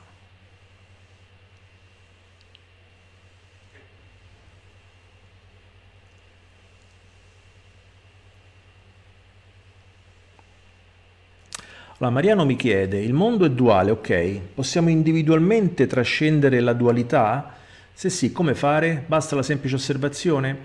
Allora, Mariano mi chiede, il mondo è duale, ok, possiamo individualmente trascendere la dualità? Se sì, come fare? Basta la semplice osservazione?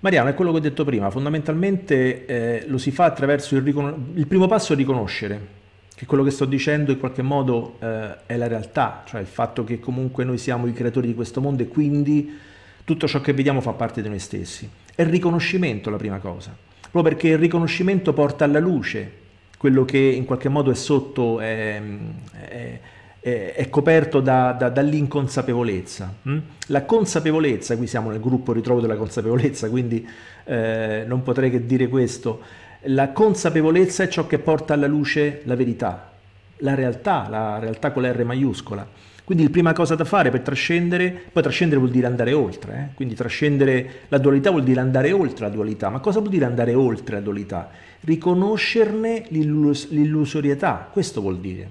Mariano, è quello che ho detto prima, fondamentalmente eh, lo si fa attraverso il riconoscimento, il primo passo è riconoscere, che quello che sto dicendo in qualche modo eh, è la realtà, cioè il fatto che comunque noi siamo i creatori di questo mondo e quindi tutto ciò che vediamo fa parte di noi stessi. È il riconoscimento la prima cosa, proprio perché il riconoscimento porta alla luce quello che in qualche modo è sotto, è, è, è, coperto da, da, dall'inconsapevolezza. Hm? La consapevolezza, qui siamo nel gruppo ritrovo della consapevolezza, quindi eh, non potrei che dire questo, la consapevolezza è ciò che porta alla luce la verità, la realtà, la realtà con la R maiuscola. Quindi la prima cosa da fare per trascendere, poi trascendere vuol dire andare oltre, eh? quindi trascendere la dualità vuol dire andare oltre la dualità, ma cosa vuol dire andare oltre la dualità? riconoscerne l'illus- l'illusorietà, questo vuol dire.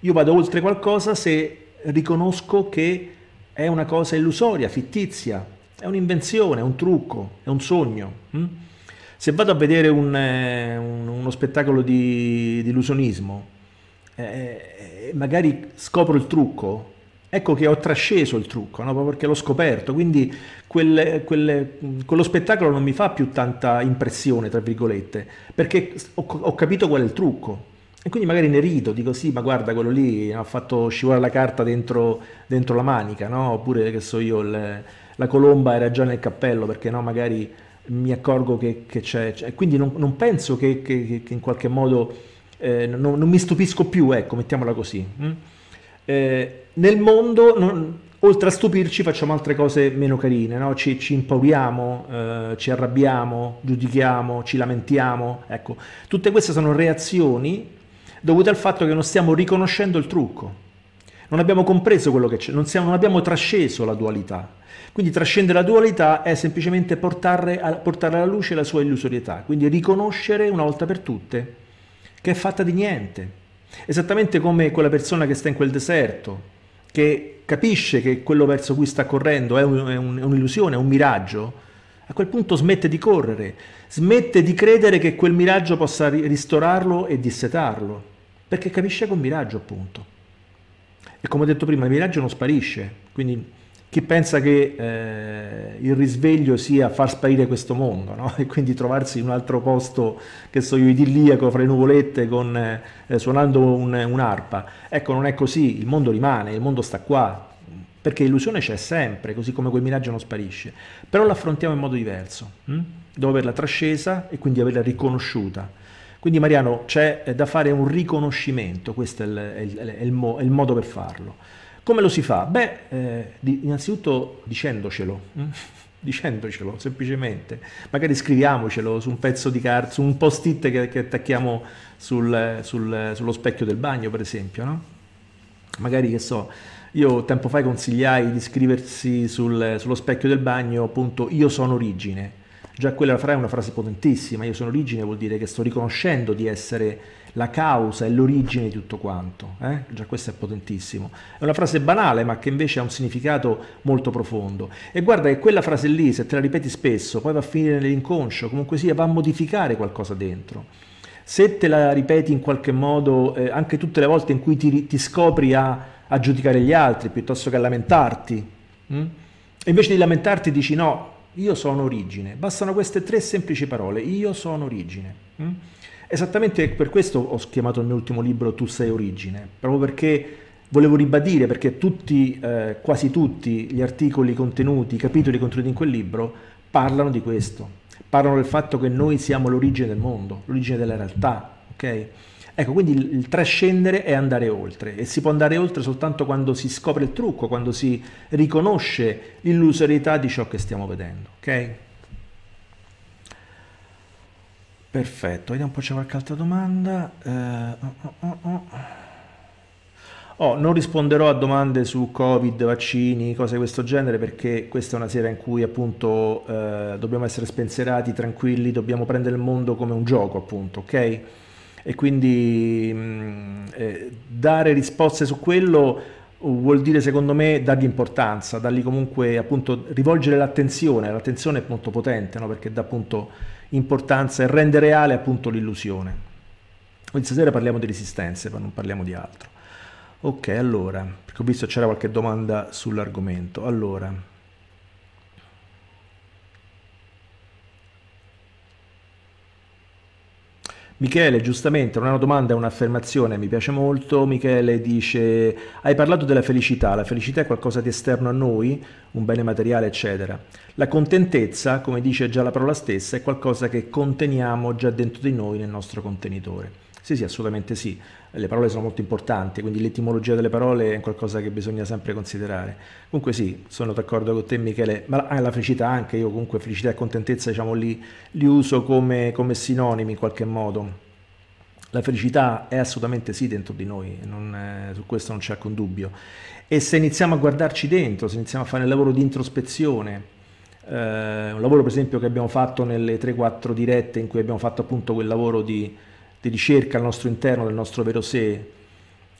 Io vado oltre qualcosa se riconosco che è una cosa illusoria, fittizia, è un'invenzione, è un trucco, è un sogno. Hm? Se vado a vedere un, eh, un, uno spettacolo di, di illusionismo, eh, eh magari scopro il trucco, Ecco che ho trasceso il trucco, no? perché l'ho scoperto, quindi quelle, quelle, quello spettacolo non mi fa più tanta impressione, tra virgolette, perché ho, ho capito qual è il trucco. E quindi magari ne rido, dico sì, ma guarda quello lì ha fatto scivolare la carta dentro, dentro la manica, no? oppure che so io, le, la colomba era già nel cappello, perché no, magari mi accorgo che, che c'è, c'è, Quindi non, non penso che, che, che, in qualche modo... Eh, non, non, mi stupisco più, ecco, mettiamola così. Mm? Eh, nel mondo, non, oltre a stupirci, facciamo altre cose meno carine, no? ci, ci, impauriamo, eh, ci arrabbiamo, giudichiamo, ci lamentiamo. Ecco, tutte queste sono reazioni dovute al fatto che non stiamo riconoscendo il trucco. Non abbiamo compreso quello che c'è, non, siamo, non abbiamo trasceso la dualità. Quindi trascendere la dualità è semplicemente portare, a, portare alla luce la sua illusorietà, quindi riconoscere una volta per tutte che è fatta di niente. Esattamente come quella persona che sta in quel deserto, che capisce che quello verso cui sta correndo è, un, è, un, è un'illusione, è un miraggio, a quel punto smette di correre, smette di credere che quel miraggio possa ristorarlo e dissetarlo, perché capisce che è un miraggio appunto. E come ho detto prima, il miraggio non sparisce, quindi chi pensa che eh, il risveglio sia far sparire questo mondo no? e quindi trovarsi in un altro posto che so io idilliaco fra le nuvolette con, eh, suonando un, un'arpa ecco non è così il mondo rimane il mondo sta qua perché l'illusione c'è sempre così come quel miraggio non sparisce però l'affrontiamo in modo diverso hm? devo averla trascesa e quindi averla riconosciuta quindi Mariano c'è eh, da fare un riconoscimento questo è il, è il, è il, è il modo per farlo come lo si fa? Beh, eh, innanzitutto dicendocelo, mm. dicendocelo semplicemente. Magari scriviamocelo su un pezzo di carta, su un post-it che, che attacchiamo sul, sul, sullo specchio del bagno, per esempio. No? Magari che so, io tempo fa consigliai di scriversi sul, sullo specchio del bagno appunto io sono origine. Già quella frase è una frase potentissima, io sono origine vuol dire che sto riconoscendo di essere la causa e l'origine di tutto quanto. Eh? Già questo è potentissimo. È una frase banale ma che invece ha un significato molto profondo. E guarda che quella frase lì, se te la ripeti spesso, poi va a finire nell'inconscio, comunque sia, va a modificare qualcosa dentro. Se te la ripeti in qualche modo, eh, anche tutte le volte in cui ti, ti scopri a, a, giudicare gli altri piuttosto che a lamentarti, mh? Mm? e invece di lamentarti dici no, io sono origine. Bastano queste tre semplici parole, io sono origine. Mh? Mm? Esattamente per questo ho chiamato il mio ultimo libro Tu sei origine, proprio perché volevo ribadire, perché tutti, eh, quasi tutti gli articoli contenuti, i capitoli contenuti in quel libro parlano di questo, parlano del fatto che noi siamo l'origine del mondo, l'origine della realtà, ok? Ecco, quindi il, il, trascendere è andare oltre e si può andare oltre soltanto quando si scopre il trucco, quando si riconosce l'illusorietà di ciò che stiamo vedendo, ok? Perfetto, vediamo un po' c'è qualche altra domanda. Eh, oh, oh, oh, oh. oh, non risponderò a domande su Covid, vaccini, cose di questo genere, perché questa è una sera in cui appunto eh, dobbiamo essere spensierati, tranquilli, dobbiamo prendere il mondo come un gioco, appunto, ok? E quindi mh, mm, eh, dare risposte su quello vuol dire secondo me dargli importanza, dargli comunque appunto rivolgere l'attenzione, l'attenzione è molto potente, no? Perché dà appunto importanza e rende reale appunto l'illusione. Quindi sera parliamo di resistenze, ma non parliamo di altro. Ok, allora, perché ho visto c'era qualche domanda sull'argomento. Allora, Michele, giustamente, non è una domanda, è un'affermazione, mi piace molto. Michele dice, hai parlato della felicità, la felicità è qualcosa di esterno a noi, un bene materiale, eccetera. La contentezza, come dice già la parola stessa, è qualcosa che conteniamo già dentro di noi nel nostro contenitore. Sì, sì, assolutamente sì le parole sono molto importanti, quindi l'etimologia delle parole è qualcosa che bisogna sempre considerare. Comunque sì, sono d'accordo con te Michele, ma la, la felicità anche, io comunque felicità e contentezza diciamo, li, li uso come, come sinonimi in qualche modo. La felicità è assolutamente sì dentro di noi, non, eh, su questo non c'è alcun dubbio. E se iniziamo a guardarci dentro, se iniziamo a fare il lavoro di introspezione, eh, un lavoro per esempio che abbiamo fatto nelle 3-4 dirette in cui abbiamo fatto appunto quel lavoro di di ricerca al nostro interno, del nostro vero sé,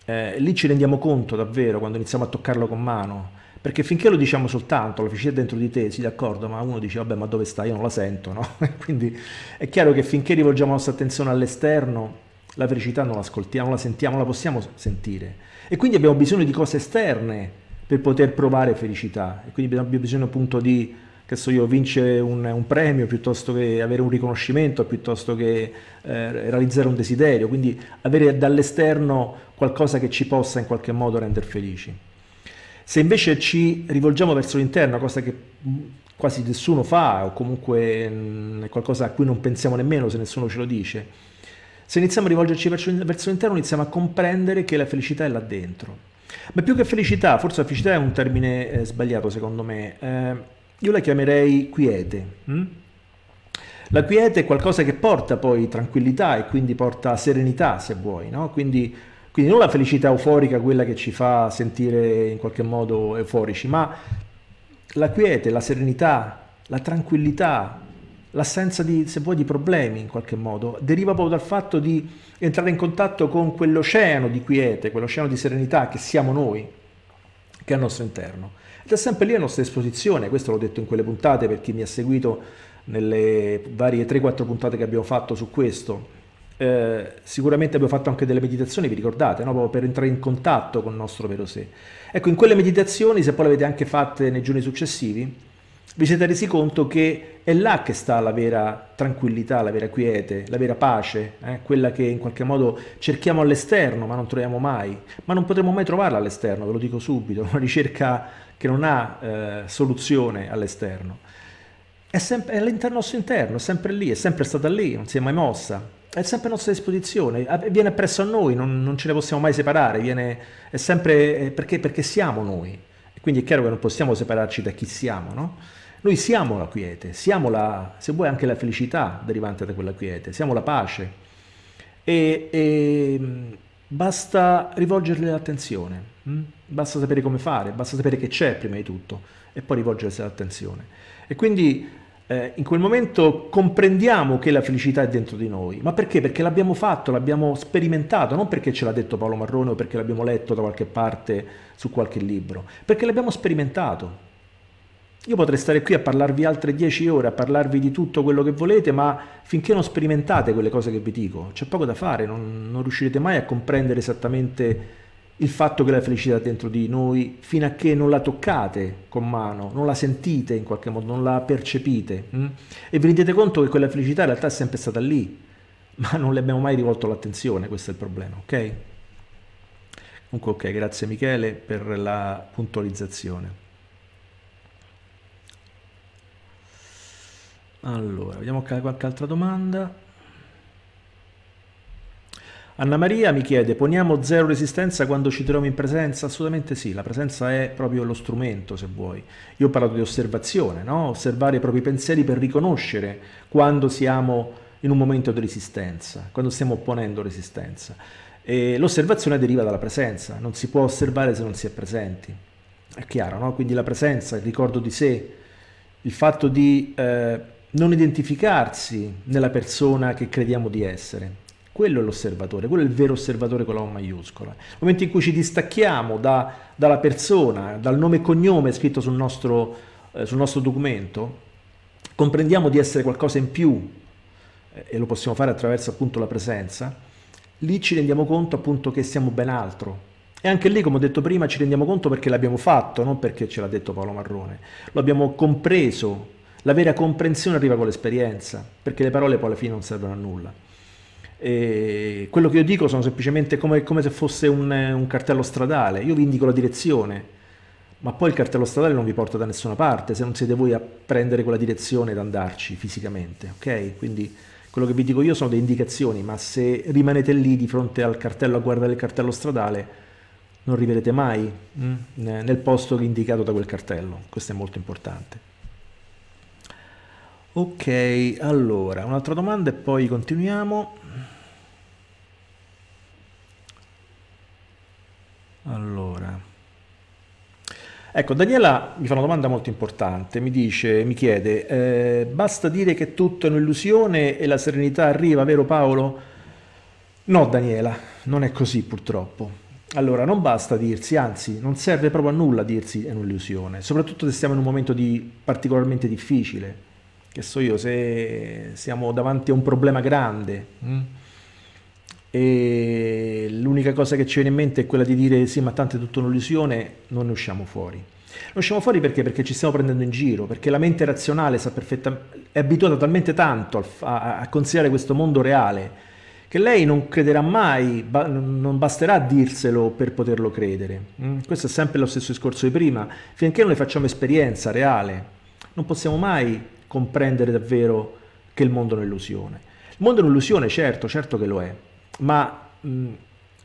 eh, lì ci rendiamo conto davvero quando iniziamo a toccarlo con mano, perché finché lo diciamo soltanto, la felicità è dentro di te, sì d'accordo, ma uno dice vabbè ma dove sta? Io non la sento, no? Quindi è chiaro che finché rivolgiamo la nostra attenzione all'esterno, la felicità non l'ascoltiamo, non la sentiamo, la possiamo sentire. E quindi abbiamo bisogno di cose esterne per poter provare felicità, e quindi abbiamo bisogno appunto di che so io, vincere un, un, premio piuttosto che avere un riconoscimento, piuttosto che eh, realizzare un desiderio, quindi avere dall'esterno qualcosa che ci possa in qualche modo rendere felici. Se invece ci rivolgiamo verso l'interno, cosa che mm, quasi nessuno fa o comunque mh, mm, è qualcosa a cui non pensiamo nemmeno se nessuno ce lo dice, se iniziamo a rivolgerci verso, verso l'interno iniziamo a comprendere che la felicità è là dentro. Ma più che felicità, forse la felicità è un termine eh, sbagliato secondo me, eh, io la chiamerei quiete. Mm? La quiete è qualcosa che porta poi tranquillità e quindi porta serenità, se vuoi, no? Quindi, quindi non la felicità euforica, quella che ci fa sentire in qualche modo euforici, ma la quiete, la serenità, la tranquillità, l'assenza di, se vuoi, di problemi in qualche modo, deriva proprio dal fatto di entrare in contatto con quell'oceano di quiete, quell'oceano di serenità che siamo noi, che è al nostro interno sta sempre lì a nostra esposizione, questo l'ho detto in quelle puntate per chi mi ha seguito nelle varie 3-4 puntate che abbiamo fatto su questo. Eh, sicuramente abbiamo fatto anche delle meditazioni, vi ricordate, no? proprio per entrare in contatto con il nostro vero sé. Ecco, in quelle meditazioni, se poi le avete anche fatte nei giorni successivi, vi siete resi conto che è là che sta la vera tranquillità, la vera quiete, la vera pace, eh? quella che in qualche modo cerchiamo all'esterno ma non troviamo mai, ma non potremo mai trovarla all'esterno, ve lo dico subito, una ricerca che non ha eh, soluzione all'esterno. È, sempre, è all'interno nostro interno, è sempre lì, è sempre stata lì, non si è mai mossa è sempre a nostra disposizione, viene presso a noi, non, non ce ne possiamo mai separare, viene, è sempre eh, perché, perché siamo noi. E quindi è chiaro che non possiamo separarci da chi siamo, no? Noi siamo la quiete, siamo la, se vuoi anche la felicità derivante da quella quiete, siamo la pace. E, e basta rivolgerle l'attenzione. Mm? Basta sapere come fare, basta sapere che c'è prima di tutto e poi rivolgersi all'attenzione. E quindi eh, in quel momento comprendiamo che la felicità è dentro di noi, ma perché? Perché l'abbiamo fatto, l'abbiamo sperimentato, non perché ce l'ha detto Paolo Marrone o perché l'abbiamo letto da qualche parte su qualche libro, perché l'abbiamo sperimentato. Io potrei stare qui a parlarvi altre dieci ore, a parlarvi di tutto quello che volete, ma finché non sperimentate quelle cose che vi dico, c'è poco da fare, non, non riuscirete mai a comprendere esattamente il fatto che la felicità è dentro di noi, fino a che non la toccate con mano, non la sentite in qualche modo, non la percepite mh? Mm? e vi rendete conto che quella felicità in realtà è sempre stata lì, ma non le abbiamo mai rivolto l'attenzione, questo è il problema, ok? Comunque ok, grazie Michele per la puntualizzazione. Allora, vediamo qualche altra domanda. Anna Maria mi chiede, poniamo zero resistenza quando ci troviamo in presenza? Assolutamente sì, la presenza è proprio lo strumento, se vuoi. Io ho parlato di osservazione, no? osservare i propri pensieri per riconoscere quando siamo in un momento di resistenza, quando stiamo opponendo resistenza. E l'osservazione deriva dalla presenza, non si può osservare se non si è presenti. È chiaro, no? Quindi la presenza, il ricordo di sé, il fatto di eh, non identificarsi nella persona che crediamo di essere quello è l'osservatore, quello è il vero osservatore con la O maiuscola. Nel momento in cui ci distacchiamo da, dalla persona, dal nome e cognome scritto sul nostro, eh, sul nostro documento, comprendiamo di essere qualcosa in più eh, e lo possiamo fare attraverso appunto la presenza, lì ci rendiamo conto appunto che siamo ben altro. E anche lì, come ho detto prima, ci rendiamo conto perché l'abbiamo fatto, non perché ce l'ha detto Paolo Marrone. Lo abbiamo compreso, la vera comprensione arriva con l'esperienza, perché le parole poi alla fine non servono a nulla. E quello che io dico sono semplicemente come, come se fosse un, un, cartello stradale, io vi indico la direzione, ma poi il cartello stradale non vi porta da nessuna parte se non siete voi a prendere quella direzione ed andarci fisicamente, ok? Quindi quello che vi dico io sono delle indicazioni, ma se rimanete lì di fronte al cartello a guardare il cartello stradale non arriverete mai mh, mm, nel posto indicato da quel cartello, questo è molto importante. Ok, allora, un'altra domanda e poi continuiamo. Allora. Ecco, Daniela mi fa una domanda molto importante, mi dice, mi chiede, eh, basta dire che tutto è un'illusione e la serenità arriva, vero Paolo? No Daniela, non è così purtroppo. Allora, non basta dirsi, anzi, non serve proprio a nulla dirsi è un'illusione, soprattutto se siamo in un momento di particolarmente difficile, che so io, se siamo davanti a un problema grande, mh? Mm e l'unica cosa che ci viene in mente è quella di dire sì ma tanto è tutto un'illusione, non ne usciamo fuori. Non usciamo fuori perché? Perché ci stiamo prendendo in giro, perché la mente razionale è abituata talmente tanto a, a considerare questo mondo reale che lei non crederà mai, ba non basterà dirselo per poterlo credere. Mm? Questo è sempre lo stesso discorso di prima, finché non ne facciamo esperienza reale, non possiamo mai comprendere davvero che il mondo è un'illusione. Il mondo è un'illusione, certo, certo che lo è, ma mh, mm,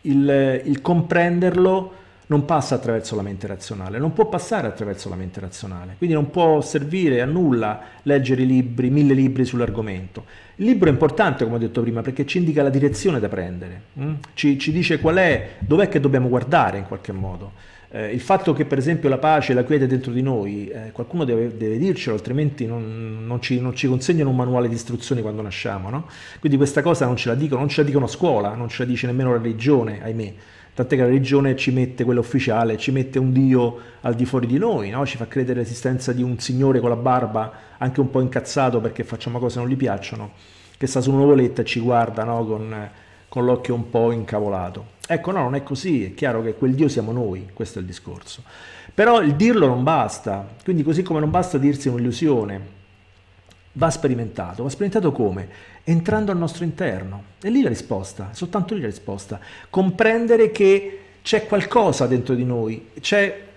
il, il comprenderlo non passa attraverso la mente razionale, non può passare attraverso la mente razionale, quindi non può servire a nulla leggere i libri, mille libri sull'argomento. Il libro è importante, come ho detto prima, perché ci indica la direzione da prendere, mm? ci, ci dice qual è, dov'è che dobbiamo guardare in qualche modo. Eh, il fatto che per esempio la pace e la quiete dentro di noi, eh, qualcuno deve, deve, dircelo, altrimenti non, non, ci, non, ci, consegnano un manuale di istruzioni quando nasciamo. No? Quindi questa cosa non ce la dicono, non ce la dicono a scuola, non ce la dice nemmeno la religione, ahimè. Tant'è che la religione ci mette quella ufficiale, ci mette un Dio al di fuori di noi, no? ci fa credere l'esistenza di un signore con la barba, anche un po' incazzato perché facciamo cose che non gli piacciono, che sta su un'ovoletta e ci guarda no? con con l'occhio un po' incavolato. Ecco, no, non è così, è chiaro che quel Dio siamo noi, questo è il discorso. Però il dirlo non basta, quindi così come non basta dirsi un'illusione, va sperimentato. Va sperimentato come? Entrando al nostro interno. E lì la risposta, soltanto lì la risposta. Comprendere che c'è qualcosa dentro di noi, c'è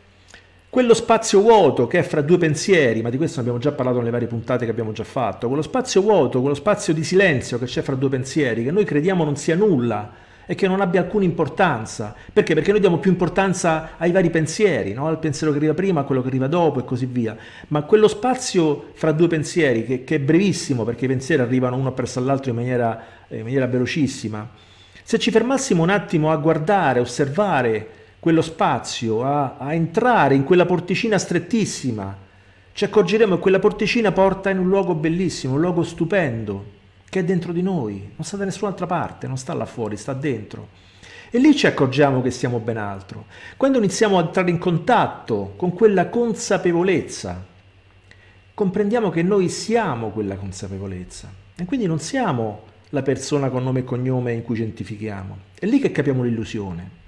quello spazio vuoto che è fra due pensieri, ma di questo abbiamo già parlato nelle varie puntate che abbiamo già fatto, quello spazio vuoto, quello spazio di silenzio che c'è fra due pensieri, che noi crediamo non sia nulla e che non abbia alcuna importanza. Perché? Perché noi diamo più importanza ai vari pensieri, no? al pensiero che arriva prima, a quello che arriva dopo e così via. Ma quello spazio fra due pensieri, che, che è brevissimo perché i pensieri arrivano uno appresso all'altro in maniera, in maniera velocissima, se ci fermassimo un attimo a guardare, osservare, quello spazio, a, a entrare in quella porticina strettissima, ci accorgeremo che quella porticina porta in un luogo bellissimo, un luogo stupendo, che è dentro di noi, non sta da nessun'altra parte, non sta là fuori, sta dentro. E lì ci accorgiamo che siamo ben altro. Quando iniziamo a entrare in contatto con quella consapevolezza, comprendiamo che noi siamo quella consapevolezza e quindi non siamo la persona con nome e cognome in cui identifichiamo. È lì che capiamo l'illusione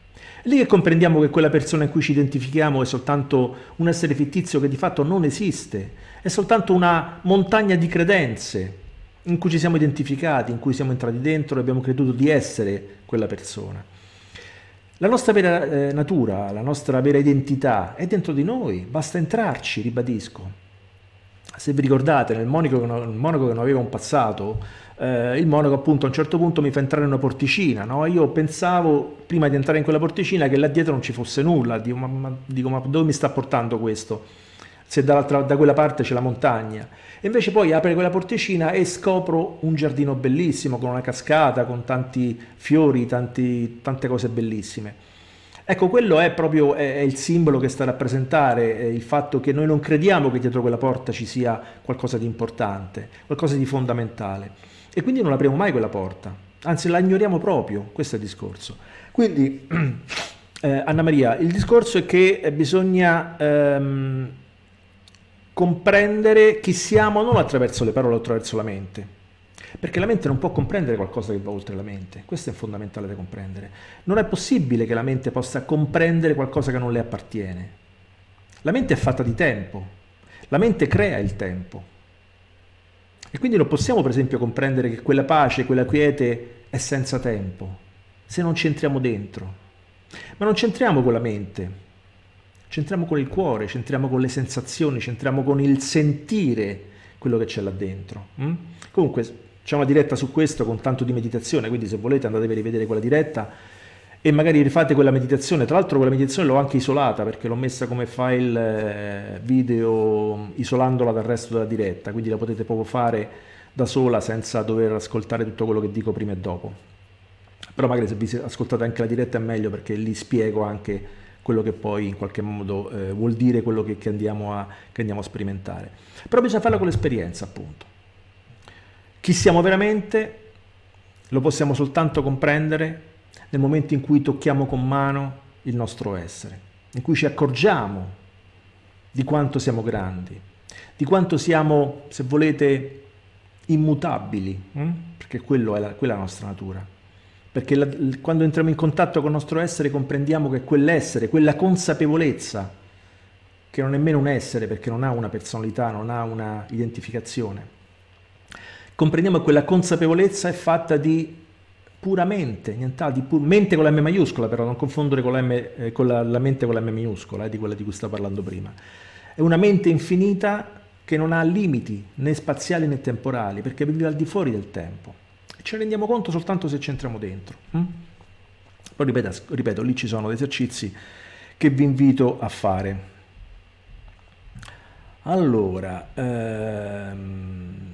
lì che comprendiamo che quella persona in cui ci identifichiamo è soltanto un essere fittizio che di fatto non esiste, è soltanto una montagna di credenze in cui ci siamo identificati, in cui siamo entrati dentro e abbiamo creduto di essere quella persona. La nostra vera eh, natura, la nostra vera identità è dentro di noi, basta entrarci, ribadisco. Se vi ricordate, nel monaco, monaco che non aveva un passato, eh, il monaco appunto a un certo punto mi fa entrare in una porticina, no? io pensavo prima di entrare in quella porticina che là dietro non ci fosse nulla, dico ma, ma, dico, ma dove mi sta portando questo? Se da quella parte c'è la montagna. E invece poi apre quella porticina e scopro un giardino bellissimo, con una cascata, con tanti fiori, tanti, tante cose bellissime. Ecco, quello è proprio è il simbolo che sta a rappresentare il fatto che noi non crediamo che dietro quella porta ci sia qualcosa di importante, qualcosa di fondamentale e quindi non apriamo mai quella porta, anzi la ignoriamo proprio, questo è il discorso. Quindi, eh, Anna Maria, il discorso è che eh, bisogna ehm, comprendere chi siamo non attraverso le parole, attraverso la mente. Perché la mente non può comprendere qualcosa che va oltre la mente, questo è fondamentale da comprendere. Non è possibile che la mente possa comprendere qualcosa che non le appartiene. La mente è fatta di tempo, la mente crea il tempo, e quindi non possiamo per esempio comprendere che quella pace, quella quiete è senza tempo, se non ci entriamo dentro. Ma non ci entriamo con la mente, ci entriamo con il cuore, ci entriamo con le sensazioni, ci entriamo con il sentire quello che c'è là dentro. Mm? Comunque c'è una diretta su questo con tanto di meditazione, quindi se volete andate a rivedere quella diretta e magari rifate quella meditazione. Tra l'altro quella meditazione l'ho anche isolata perché l'ho messa come file eh, video isolandola dal resto della diretta, quindi la potete proprio fare da sola senza dover ascoltare tutto quello che dico prima e dopo. Però magari se vi ascoltate anche la diretta è meglio perché lì spiego anche quello che poi in qualche modo eh, vuol dire quello che, che, andiamo a, che andiamo a sperimentare. Però bisogna farla con l'esperienza appunto. Chi siamo veramente lo possiamo soltanto comprendere nel momento in cui tocchiamo con mano il nostro essere, in cui ci accorgiamo di quanto siamo grandi, di quanto siamo, se volete, immutabili, mm? perché è la, quella è la nostra natura. Perché la, quando entriamo in contatto con il nostro essere comprendiamo che quell'essere, quella consapevolezza, che non è nemmeno un essere perché non ha una personalità, non ha una identificazione, comprendiamo che quella consapevolezza è fatta di puramente, nient'altro, pur, mente con la M maiuscola però, non confondere con la, M, eh, con la, la mente con la M minuscola, eh, di quella di cui stavo parlando prima. È una mente infinita che non ha limiti né spaziali né temporali, perché vive al di fuori del tempo. ce ne rendiamo conto soltanto se ci entriamo dentro. Hm? Poi ripeto, ripeto, lì ci sono esercizi che vi invito a fare. Allora, ehm...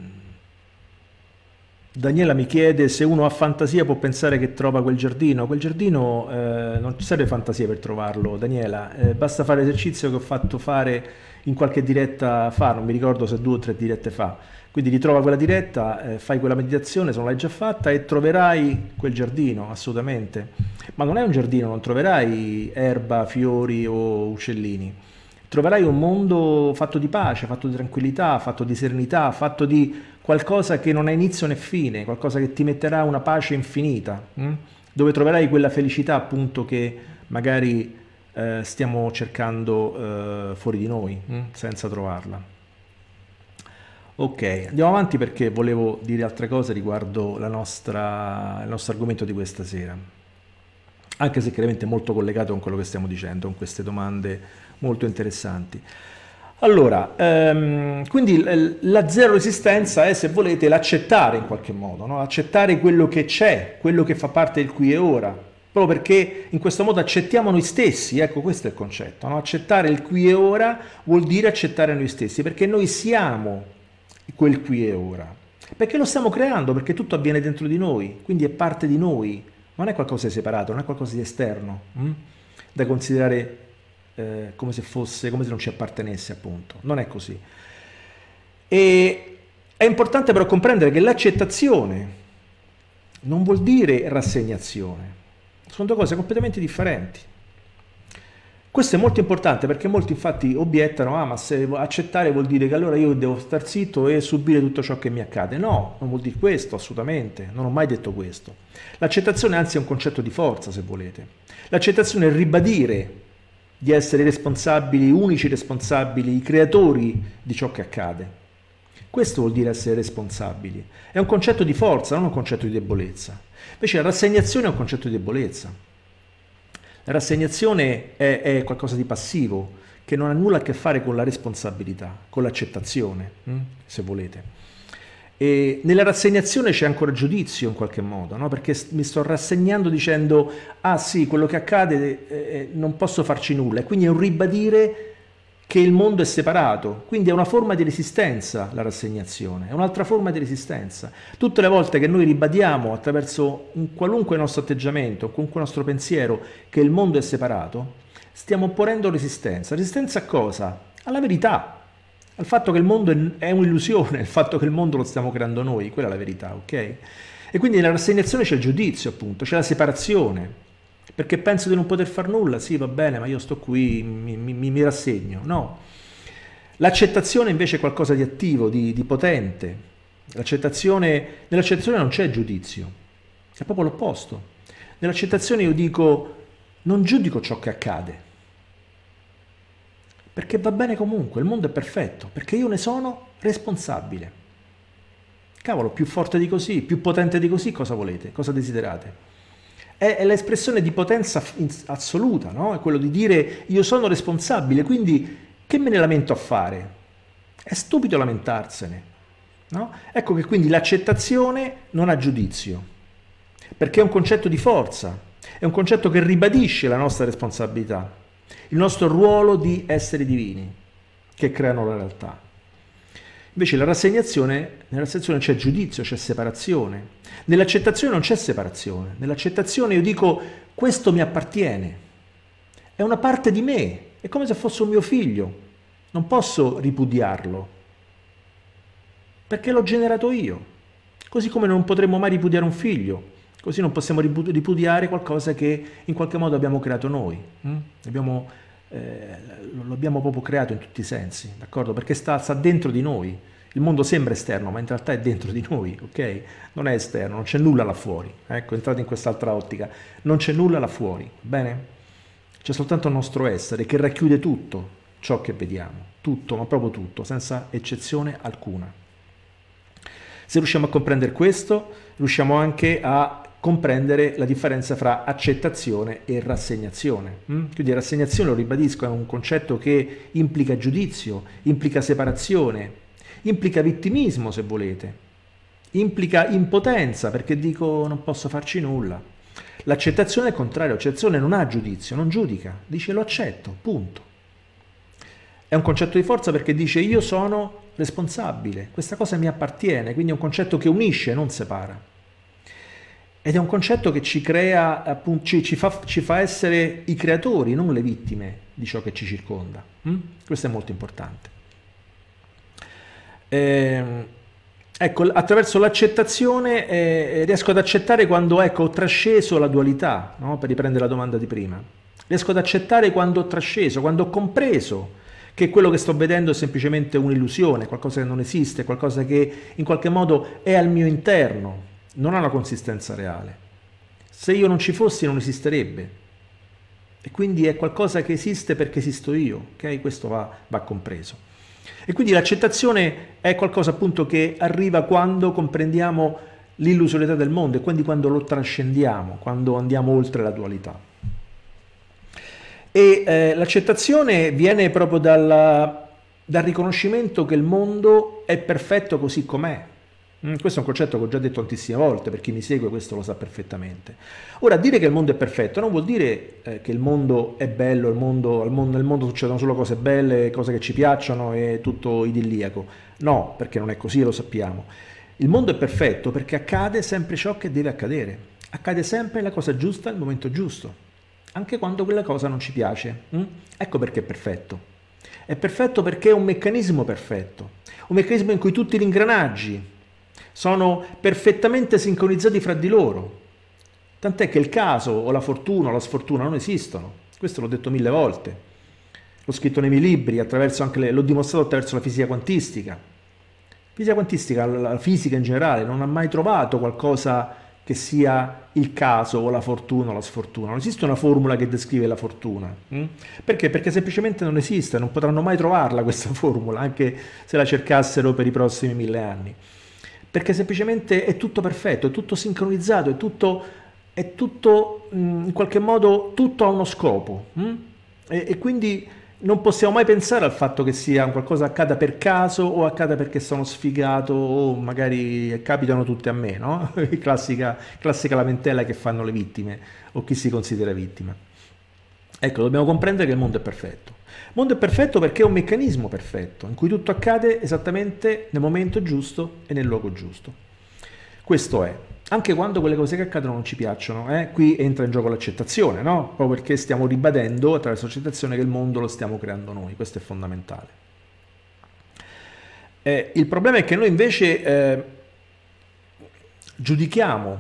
Daniela mi chiede se uno ha fantasia può pensare che trova quel giardino. Quel giardino eh, non serve fantasia per trovarlo, Daniela, eh, basta fare l'esercizio che ho fatto fare in qualche diretta fa, non mi ricordo se due o tre dirette fa. Quindi ritrova quella diretta, eh, fai quella meditazione, se non l'hai già fatta, e troverai quel giardino, assolutamente. Ma non è un giardino, non troverai erba, fiori o uccellini. Troverai un mondo fatto di pace, fatto di tranquillità, fatto di serenità, fatto di qualcosa che non ha inizio né fine, qualcosa che ti metterà una pace infinita, mh? Mm? dove troverai quella felicità appunto che magari eh, stiamo cercando eh, fuori di noi, mh? Mm. senza trovarla. Ok, andiamo avanti perché volevo dire altre cose riguardo nostra, il nostro argomento di questa sera, anche se chiaramente molto collegato con quello che stiamo dicendo, con queste domande molto interessanti. Allora, ehm, quindi la zero resistenza è, se volete, l'accettare in qualche modo, no? accettare quello che c'è, quello che fa parte del qui e ora, proprio perché in questo modo accettiamo noi stessi, ecco questo è il concetto, no? accettare il qui e ora vuol dire accettare noi stessi, perché noi siamo quel qui e ora, perché lo stiamo creando, perché tutto avviene dentro di noi, quindi è parte di noi, non è qualcosa di separato, non è qualcosa di esterno, mh? Mm? da considerare eh, come se fosse, come se non ci appartenesse appunto. Non è così. E è importante però comprendere che l'accettazione non vuol dire rassegnazione, sono due cose completamente differenti. Questo è molto importante perché molti infatti obiettano, ah ma se accettare vuol dire che allora io devo star zitto e subire tutto ciò che mi accade. No, non vuol dire questo assolutamente, non ho mai detto questo. L'accettazione anzi è un concetto di forza se volete. L'accettazione è ribadire di essere i responsabili, unici responsabili, i creatori di ciò che accade. Questo vuol dire essere responsabili. È un concetto di forza, non un concetto di debolezza. Invece la rassegnazione è un concetto di debolezza. La rassegnazione è, è qualcosa di passivo, che non ha nulla a che fare con la responsabilità, con l'accettazione, hm, se volete. E nella rassegnazione c'è ancora giudizio in qualche modo, no? perché mi sto rassegnando dicendo ah sì, quello che accade eh, eh, non posso farci nulla e quindi è un ribadire che il mondo è separato, quindi è una forma di resistenza la rassegnazione, è un'altra forma di resistenza. Tutte le volte che noi ribadiamo attraverso un qualunque nostro atteggiamento, qualunque nostro pensiero che il mondo è separato, stiamo opponendo resistenza. Resistenza a cosa? Alla verità, al fatto che il mondo è un'illusione, il fatto che il mondo lo stiamo creando noi, quella è la verità, ok? E quindi nella rassegnazione c'è il giudizio, appunto, c'è la separazione, perché penso di non poter far nulla, sì va bene, ma io sto qui, mi, mi, mi rassegno, no. L'accettazione invece è qualcosa di attivo, di, di potente, nell'accettazione non c'è giudizio, è proprio l'opposto. Nell'accettazione io dico non giudico ciò che accade, perché va bene comunque, il mondo è perfetto, perché io ne sono responsabile. Cavolo, più forte di così, più potente di così, cosa volete, cosa desiderate? È, è l'espressione di potenza assoluta, no? È quello di dire io sono responsabile, quindi che me ne lamento a fare? È stupido lamentarsene, no? Ecco che quindi l'accettazione non ha giudizio, perché è un concetto di forza, è un concetto che ribadisce la nostra responsabilità il nostro ruolo di esseri divini che creano la realtà. Invece la rassegnazione, nella rassegnazione c'è giudizio, c'è separazione. Nell'accettazione non c'è separazione. Nell'accettazione io dico questo mi appartiene, è una parte di me, è come se fosse un mio figlio, non posso ripudiarlo, perché l'ho generato io. Così come non potremmo mai ripudiare un figlio, Così non possiamo ripudiare qualcosa che in qualche modo abbiamo creato noi. Mm? Abbiamo, eh, lo abbiamo proprio creato in tutti i sensi, d'accordo? Perché sta, sta, dentro di noi. Il mondo sembra esterno, ma in realtà è dentro di noi, ok? Non è esterno, non c'è nulla là fuori. Ecco, entrate in quest'altra ottica. Non c'è nulla là fuori, bene? C'è soltanto il nostro essere che racchiude tutto ciò che vediamo, tutto, ma proprio tutto, senza eccezione alcuna. Se riusciamo a comprendere questo, riusciamo anche a comprendere la differenza fra accettazione e rassegnazione. Mm? Quindi rassegnazione, lo ribadisco, è un concetto che implica giudizio, implica separazione, implica vittimismo se volete, implica impotenza perché dico non posso farci nulla. L'accettazione è il contrario, l'accettazione non ha giudizio, non giudica, dice lo accetto, punto. È un concetto di forza perché dice io sono responsabile, questa cosa mi appartiene, quindi è un concetto che unisce, non separa. Ed è un concetto che ci crea, appunto, ci, ci, fa, ci fa essere i creatori, non le vittime di ciò che ci circonda. Mm? Questo è molto importante. Eh, ecco, attraverso l'accettazione eh, eh, riesco ad accettare quando ecco, ho trasceso la dualità, no? per riprendere la domanda di prima. Riesco ad accettare quando ho trasceso, quando ho compreso che quello che sto vedendo è semplicemente un'illusione, qualcosa che non esiste, qualcosa che in qualche modo è al mio interno non ha una consistenza reale. Se io non ci fossi non esisterebbe. E quindi è qualcosa che esiste perché esisto io, ok? Questo va, va compreso. E quindi l'accettazione è qualcosa appunto che arriva quando comprendiamo l'illusorietà del mondo e quindi quando lo trascendiamo, quando andiamo oltre la dualità. E eh, l'accettazione viene proprio dalla, dal riconoscimento che il mondo è perfetto così com'è, Mm, questo è un concetto che ho già detto tantissime volte, per chi mi segue questo lo sa perfettamente. Ora, dire che il mondo è perfetto non vuol dire eh, che il mondo è bello, il mondo, il mondo, nel mondo succedono solo cose belle, cose che ci piacciono e tutto idilliaco. No, perché non è così, lo sappiamo. Il mondo è perfetto perché accade sempre ciò che deve accadere. Accade sempre la cosa giusta al momento giusto, anche quando quella cosa non ci piace. Mm? Ecco perché è perfetto. È perfetto perché è un meccanismo perfetto, un meccanismo in cui tutti gli ingranaggi sono perfettamente sincronizzati fra di loro. Tant'è che il caso o la fortuna o la sfortuna non esistono. Questo l'ho detto mille volte. L'ho scritto nei miei libri, le, l'ho dimostrato attraverso la fisica quantistica. Fisica quantistica, la fisica in generale, non ha mai trovato qualcosa che sia il caso o la fortuna o la sfortuna. Non esiste una formula che descrive la fortuna. Mm? Perché? Perché semplicemente non esiste, non potranno mai trovarla questa formula, anche se la cercassero per i prossimi mille anni perché semplicemente è tutto perfetto, è tutto sincronizzato, è tutto, è tutto mm, in qualche modo, tutto ha uno scopo. Mh? Mm? E, e quindi non possiamo mai pensare al fatto che sia qualcosa accada per caso o accada perché sono sfigato o magari capitano tutte a me, no? classica, classica lamentela che fanno le vittime o chi si considera vittima. Ecco, dobbiamo comprendere che il mondo è perfetto. Mondo è perfetto perché è un meccanismo perfetto, in cui tutto accade esattamente nel momento giusto e nel luogo giusto. Questo è. Anche quando quelle cose che accadono non ci piacciono, eh? qui entra in gioco l'accettazione, no? Proprio perché stiamo ribadendo attraverso l'accettazione che il mondo lo stiamo creando noi, questo è fondamentale. Eh, il problema è che noi invece eh, giudichiamo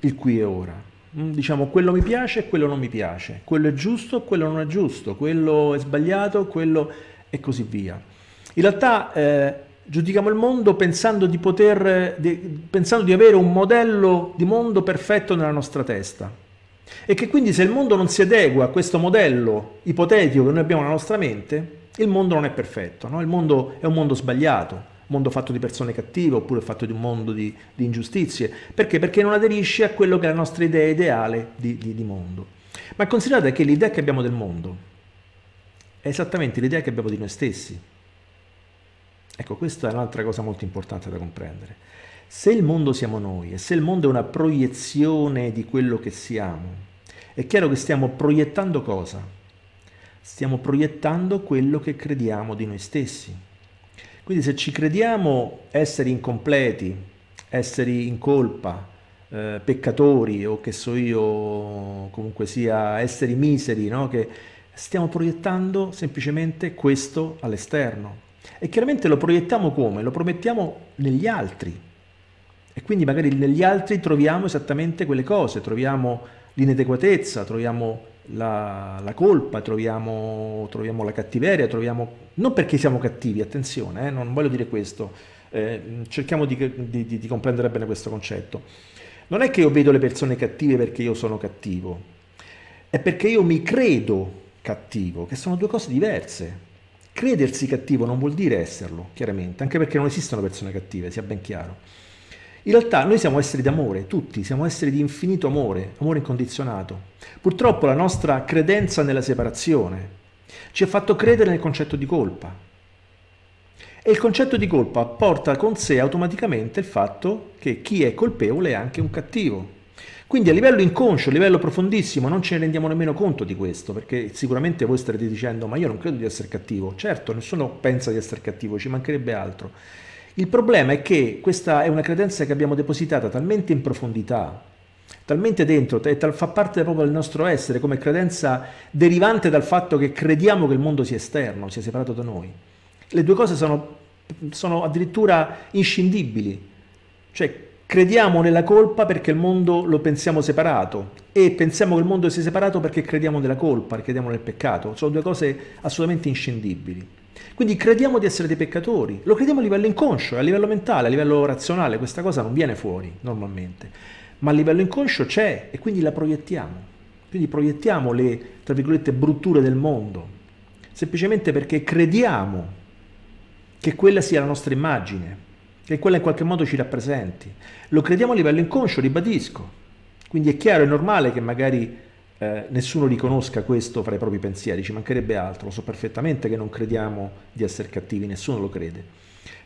il qui e ora, Mm, diciamo quello mi piace e quello non mi piace, quello è giusto, quello non è giusto, quello è sbagliato, quello e così via. In realtà eh, giudichiamo il mondo pensando di poter, di, pensando di avere un modello di mondo perfetto nella nostra testa e che quindi se il mondo non si adegua a questo modello ipotetico che noi abbiamo nella nostra mente, il mondo non è perfetto, no? il mondo è un mondo sbagliato, mondo fatto di persone cattive oppure fatto di un mondo di, di ingiustizie. Perché? Perché non aderisce a quello che è la nostra idea ideale di, di, di mondo. Ma considerate che l'idea che abbiamo del mondo è esattamente l'idea che abbiamo di noi stessi. Ecco, questa è un'altra cosa molto importante da comprendere. Se il mondo siamo noi e se il mondo è una proiezione di quello che siamo, è chiaro che stiamo proiettando cosa? Stiamo proiettando quello che crediamo di noi stessi. Quindi se ci crediamo essere incompleti, esseri in colpa, eh, peccatori o che so io, comunque sia, esseri miseri, no? che stiamo proiettando semplicemente questo all'esterno. E chiaramente lo proiettiamo come? Lo promettiamo negli altri. E quindi magari negli altri troviamo esattamente quelle cose, troviamo l'inadeguatezza, troviamo la, la colpa, troviamo, troviamo, la cattiveria, troviamo... non perché siamo cattivi, attenzione, eh, non voglio dire questo, eh, cerchiamo di, di, di, di comprendere bene questo concetto. Non è che io vedo le persone cattive perché io sono cattivo, è perché io mi credo cattivo, che sono due cose diverse. Credersi cattivo non vuol dire esserlo, chiaramente, anche perché non esistono persone cattive, sia ben chiaro. In realtà noi siamo esseri d'amore, tutti, siamo esseri di infinito amore, amore incondizionato. Purtroppo la nostra credenza nella separazione ci ha fatto credere nel concetto di colpa. E il concetto di colpa porta con sé automaticamente il fatto che chi è colpevole è anche un cattivo. Quindi a livello inconscio, a livello profondissimo, non ce ne rendiamo nemmeno conto di questo, perché sicuramente voi starete dicendo ma io non credo di essere cattivo. Certo, nessuno pensa di essere cattivo, ci mancherebbe altro. Il problema è che questa è una credenza che abbiamo depositata talmente in profondità, talmente dentro, e tal, fa parte proprio del nostro essere come credenza derivante dal fatto che crediamo che il mondo sia esterno, sia separato da noi. Le due cose sono, sono addirittura inscindibili, cioè crediamo nella colpa perché il mondo lo pensiamo separato e pensiamo che il mondo sia separato perché crediamo nella colpa, crediamo nel peccato, sono due cose assolutamente inscindibili. Quindi crediamo di essere dei peccatori, lo crediamo a livello inconscio, a livello mentale, a livello razionale, questa cosa non viene fuori normalmente, ma a livello inconscio c'è e quindi la proiettiamo. Quindi proiettiamo le, tra virgolette, brutture del mondo, semplicemente perché crediamo che quella sia la nostra immagine, che quella in qualche modo ci rappresenti. Lo crediamo a livello inconscio, ribadisco. Quindi è chiaro e normale che magari eh, nessuno riconosca questo fra i propri pensieri, ci mancherebbe altro, lo so perfettamente che non crediamo di essere cattivi, nessuno lo crede,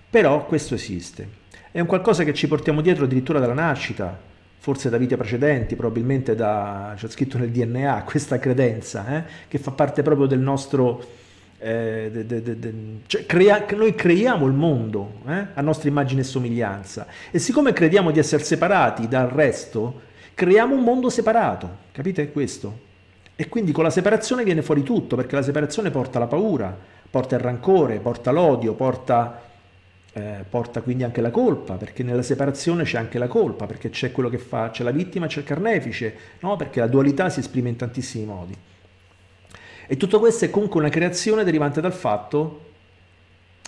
però questo esiste, è un qualcosa che ci portiamo dietro addirittura dalla nascita, forse da vite precedenti, probabilmente da, c'è scritto nel DNA questa credenza, eh, che fa parte proprio del nostro... Eh, de, de, de, cioè crea, noi creiamo il mondo eh, a nostra immagine e somiglianza e siccome crediamo di essere separati dal resto Creiamo un mondo separato, capite questo? E quindi con la separazione viene fuori tutto, perché la separazione porta la paura, porta il rancore, porta l'odio, porta, eh, porta, quindi anche la colpa, perché nella separazione c'è anche la colpa, perché c'è quello che fa, c'è la vittima, c'è il carnefice, no? perché la dualità si esprime in tantissimi modi. E tutto questo è comunque una creazione derivante dal fatto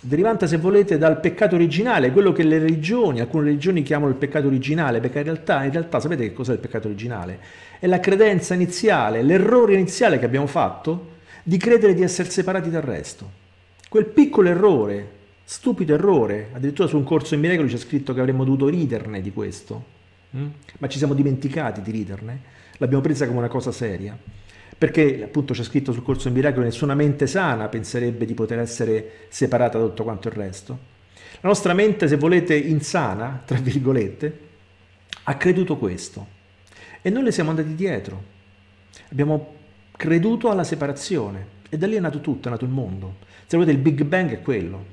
derivante se volete dal peccato originale, quello che le religioni, alcune religioni chiamano il peccato originale, perché in realtà, in realtà sapete che cos'è il peccato originale? È la credenza iniziale, l'errore iniziale che abbiamo fatto di credere di essere separati dal resto. Quel piccolo errore, stupido errore, addirittura su un corso in miracoli c'è scritto che avremmo dovuto riderne di questo, mm? ma ci siamo dimenticati di riderne, l'abbiamo presa come una cosa seria perché appunto c'è scritto sul corso in miracolo nessuna mente sana penserebbe di poter essere separata da tutto quanto il resto. La nostra mente, se volete, insana, tra virgolette, ha creduto questo e noi le siamo andati dietro. Abbiamo creduto alla separazione e da lì è nato tutto, è nato il mondo. Se volete, il Big Bang è quello.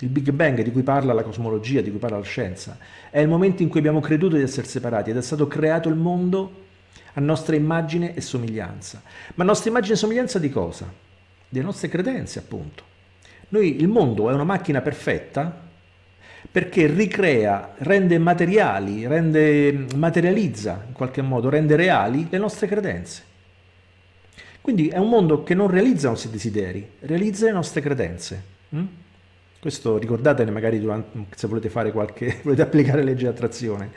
Il Big Bang di cui parla la cosmologia, di cui parla la scienza, è il momento in cui abbiamo creduto di essere separati ed è stato creato il mondo a nostra immagine e somiglianza. Ma nostra immagine e somiglianza di cosa? Delle nostre credenze, appunto. Noi, il mondo è una macchina perfetta perché ricrea, rende materiali, rende, materializza in qualche modo, rende reali le nostre credenze. Quindi è un mondo che non realizza i nostri desideri, realizza le nostre credenze. Hm? Questo ricordatene magari durante, se volete, fare qualche, volete applicare legge di attrazione.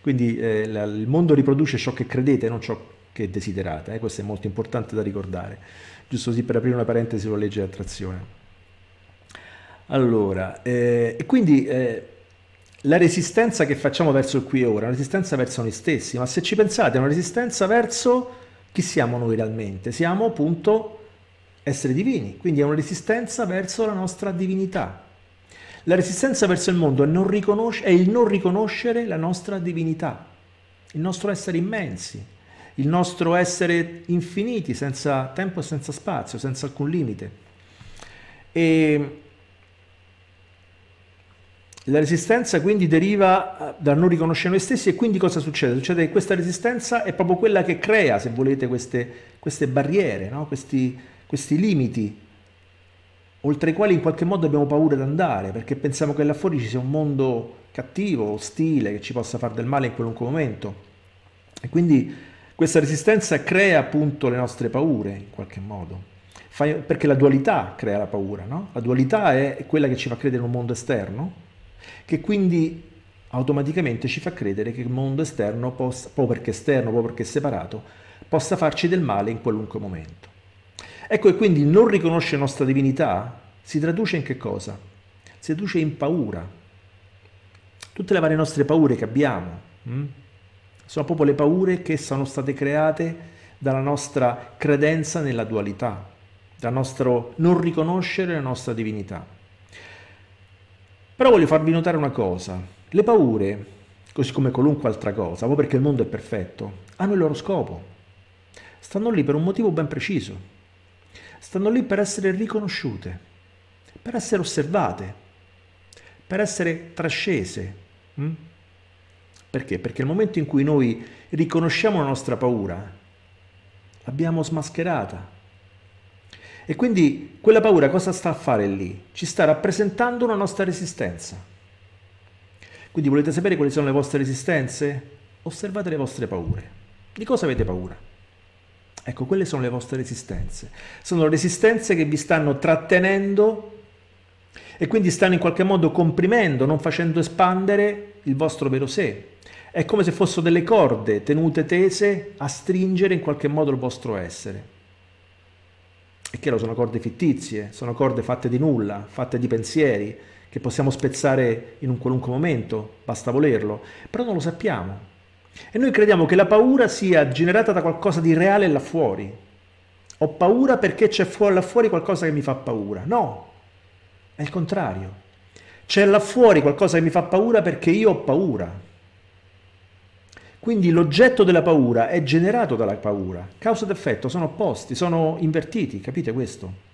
Quindi eh, la, il mondo riproduce ciò che credete, non ciò che desiderate. Eh? Questo è molto importante da ricordare. Giusto così per aprire una parentesi sulla legge di attrazione. Allora, eh, e quindi eh, la resistenza che facciamo verso il qui e ora, è una resistenza verso noi stessi, ma se ci pensate è una resistenza verso chi siamo noi realmente, siamo appunto esseri divini, quindi è una resistenza verso la nostra divinità, la resistenza verso il mondo è, è il non riconoscere la nostra divinità, il nostro essere immensi, il nostro essere infiniti, senza tempo e senza spazio, senza alcun limite. E la resistenza quindi deriva eh, dal non riconoscere noi stessi e quindi cosa succede? Succede che questa resistenza è proprio quella che crea, se volete, queste, queste barriere, no? questi, questi limiti oltre i quali in qualche modo abbiamo paura di andare, perché pensiamo che là fuori ci sia un mondo cattivo, ostile, che ci possa fare del male in qualunque momento. E quindi questa resistenza crea appunto le nostre paure, in qualche modo, perché la dualità crea la paura, no? La dualità è quella che ci fa credere in un mondo esterno, che quindi automaticamente ci fa credere che il mondo esterno, possa, proprio perché esterno, proprio perché separato, possa farci del male in qualunque momento. Ecco e quindi non riconoscere la nostra divinità si traduce in che cosa? Si traduce in paura. Tutte le varie nostre paure che abbiamo mh? Mm, sono proprio le paure che sono state create dalla nostra credenza nella dualità, dal nostro non riconoscere la nostra divinità. Però voglio farvi notare una cosa, le paure, così come qualunque altra cosa, proprio perché il mondo è perfetto, hanno il loro scopo, stanno lì per un motivo ben preciso, stanno lì per essere riconosciute, per essere osservate, per essere trascese. Mm? Perché? Perché nel momento in cui noi riconosciamo la nostra paura, l'abbiamo smascherata. E quindi quella paura cosa sta a fare lì? Ci sta rappresentando una nostra resistenza. Quindi volete sapere quali sono le vostre resistenze? Osservate le vostre paure. Di cosa avete paura? Ecco, quelle sono le vostre resistenze. Sono resistenze che vi stanno trattenendo e quindi stanno in qualche modo comprimendo, non facendo espandere il vostro vero sé. È come se fossero delle corde tenute tese a stringere in qualche modo il vostro essere. È chiaro, sono corde fittizie, sono corde fatte di nulla, fatte di pensieri, che possiamo spezzare in un qualunque momento, basta volerlo, però non lo sappiamo. E noi crediamo che la paura sia generata da qualcosa di reale là fuori. Ho paura perché c'è fuori, là fuori qualcosa che mi fa paura. No, è il contrario. C'è là fuori qualcosa che mi fa paura perché io ho paura. Quindi l'oggetto della paura è generato dalla paura. Causa ed effetto sono opposti, sono invertiti, capite questo?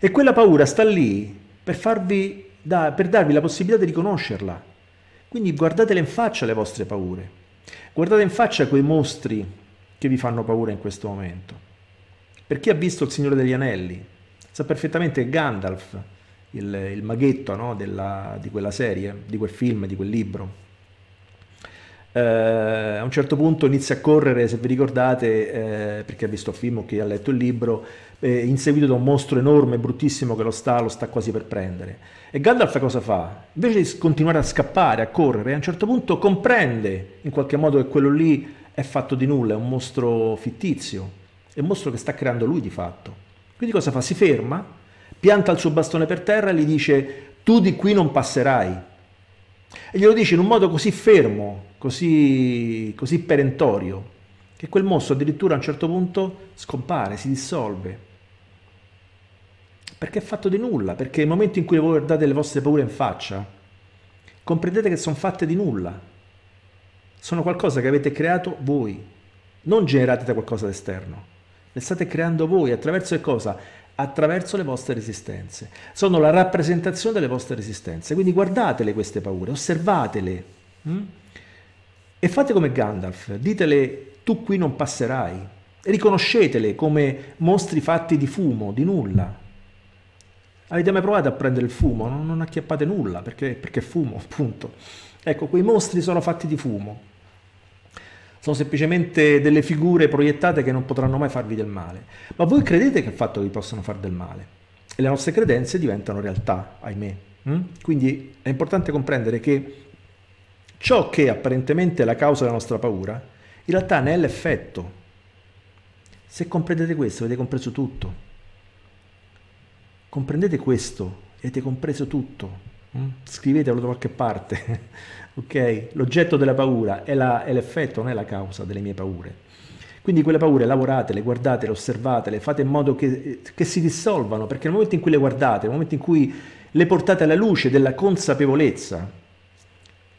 E quella paura sta lì per, farvi da, per darvi la possibilità di riconoscerla. Quindi guardatele in faccia le vostre paure. Guardate in faccia quei mostri che vi fanno paura in questo momento. Per chi ha visto il Signore degli Anelli, sa perfettamente che Gandalf, il, il maghetto no, della, di quella serie, di quel film, di quel libro, eh, a un certo punto inizia a correre, se vi ricordate, eh, perché ha visto il film o chi ha letto il libro, eh, inseguito da un mostro enorme, bruttissimo, che lo sta, lo sta quasi per prendere. E Gandalf cosa fa? Invece di continuare a scappare, a correre, a un certo punto comprende in qualche modo che quello lì è fatto di nulla, è un mostro fittizio, è un mostro che sta creando lui di fatto. Quindi cosa fa? Si ferma, pianta il suo bastone per terra e gli dice tu di qui non passerai. E glielo dice in un modo così fermo, così, così perentorio che quel mostro addirittura a un certo punto scompare, si dissolve. Perché è fatto di nulla, perché nel momento in cui voi guardate le vostre paure in faccia, comprendete che sono fatte di nulla. Sono qualcosa che avete creato voi, non generate da qualcosa d'esterno. Le state creando voi attraverso che cosa? attraverso le vostre resistenze. Sono la rappresentazione delle vostre resistenze. Quindi guardatele queste paure, osservatele. Mm? E fate come Gandalf, ditele tu qui non passerai, riconoscetele come mostri fatti di fumo, di nulla. Avete mai provato a prendere il fumo? Non, non acchiappate nulla, perché, perché fumo, appunto. Ecco, quei mostri sono fatti di fumo. Sono semplicemente delle figure proiettate che non potranno mai farvi del male. Ma voi credete che il fatto vi possano far del male? E le nostre credenze diventano realtà, ahimè. Hm? Quindi è importante comprendere che Ciò che apparentemente è la causa della nostra paura, in realtà ne è l'effetto. Se comprendete questo, avete compreso tutto. Comprendete questo, avete compreso tutto. Mm? Scrivetelo da qualche parte, ok? L'oggetto della paura è, la, è l'effetto, non è la causa delle mie paure. Quindi quelle paure lavoratele, guardatele, osservatele, fate in modo che, che, si dissolvano, perché nel momento in cui le guardate, nel momento in cui le portate alla luce della consapevolezza,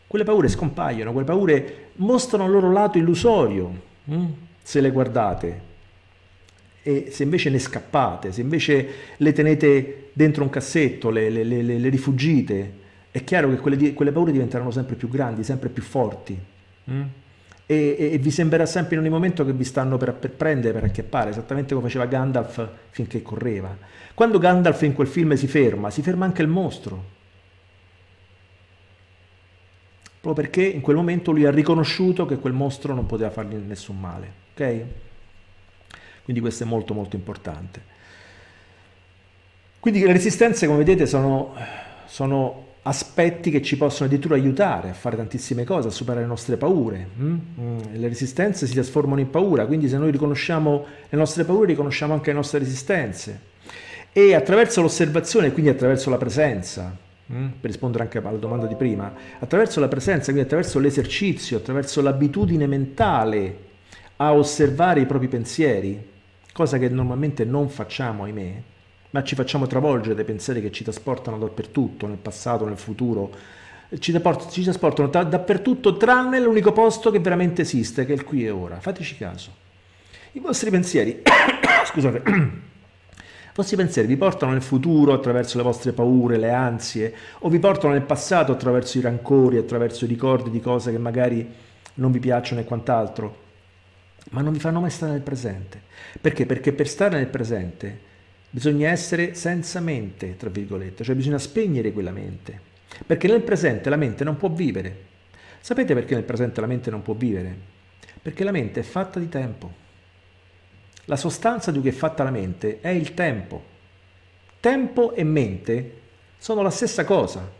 quelle paure scompaiono, quelle paure mostrano il loro lato illusorio, mm, se le guardate. E se invece ne scappate, se invece le tenete dentro un cassetto, le, le, le, le rifugite, è chiaro che quelle, quelle, paure diventeranno sempre più grandi, sempre più forti. Mm. E, e, e, vi sembrerà sempre in ogni momento che vi stanno per, per prendere, per acchiappare, esattamente come faceva Gandalf finché correva. Quando Gandalf in quel film si ferma, si ferma anche il mostro proprio perché in quel momento lui ha riconosciuto che quel mostro non poteva fargli nessun male, ok? Quindi questo è molto molto importante. Quindi le resistenze, come vedete, sono, sono aspetti che ci possono addirittura aiutare a fare tantissime cose, a superare le nostre paure. Hm? Mm, le resistenze si trasformano in paura, quindi se noi riconosciamo le nostre paure, riconosciamo anche le nostre resistenze. E attraverso l'osservazione, quindi attraverso la presenza, Mm. per rispondere anche alla domanda di prima, attraverso la presenza, quindi attraverso l'esercizio, attraverso l'abitudine mentale a osservare i propri pensieri, cosa che normalmente non facciamo, ahimè, ma ci facciamo travolgere dai pensieri che ci trasportano dappertutto, nel passato, nel futuro, ci, trasportano, ci trasportano da, dappertutto tranne l'unico posto che veramente esiste, che è il qui e ora. Fateci caso. I vostri pensieri, scusate, vostri pensieri vi portano nel futuro attraverso le vostre paure, le ansie, o vi portano nel passato attraverso i rancori, attraverso i ricordi di cose che magari non vi piacciono e quant'altro, ma non vi fanno mai stare nel presente. Perché? Perché per stare nel presente bisogna essere senza mente, tra virgolette, cioè bisogna spegnere quella mente, perché nel presente la mente non può vivere. Sapete perché nel presente la mente non può vivere? Perché la mente è fatta di tempo. La sostanza di cui è fatta la mente è il tempo. Tempo e mente sono la stessa cosa.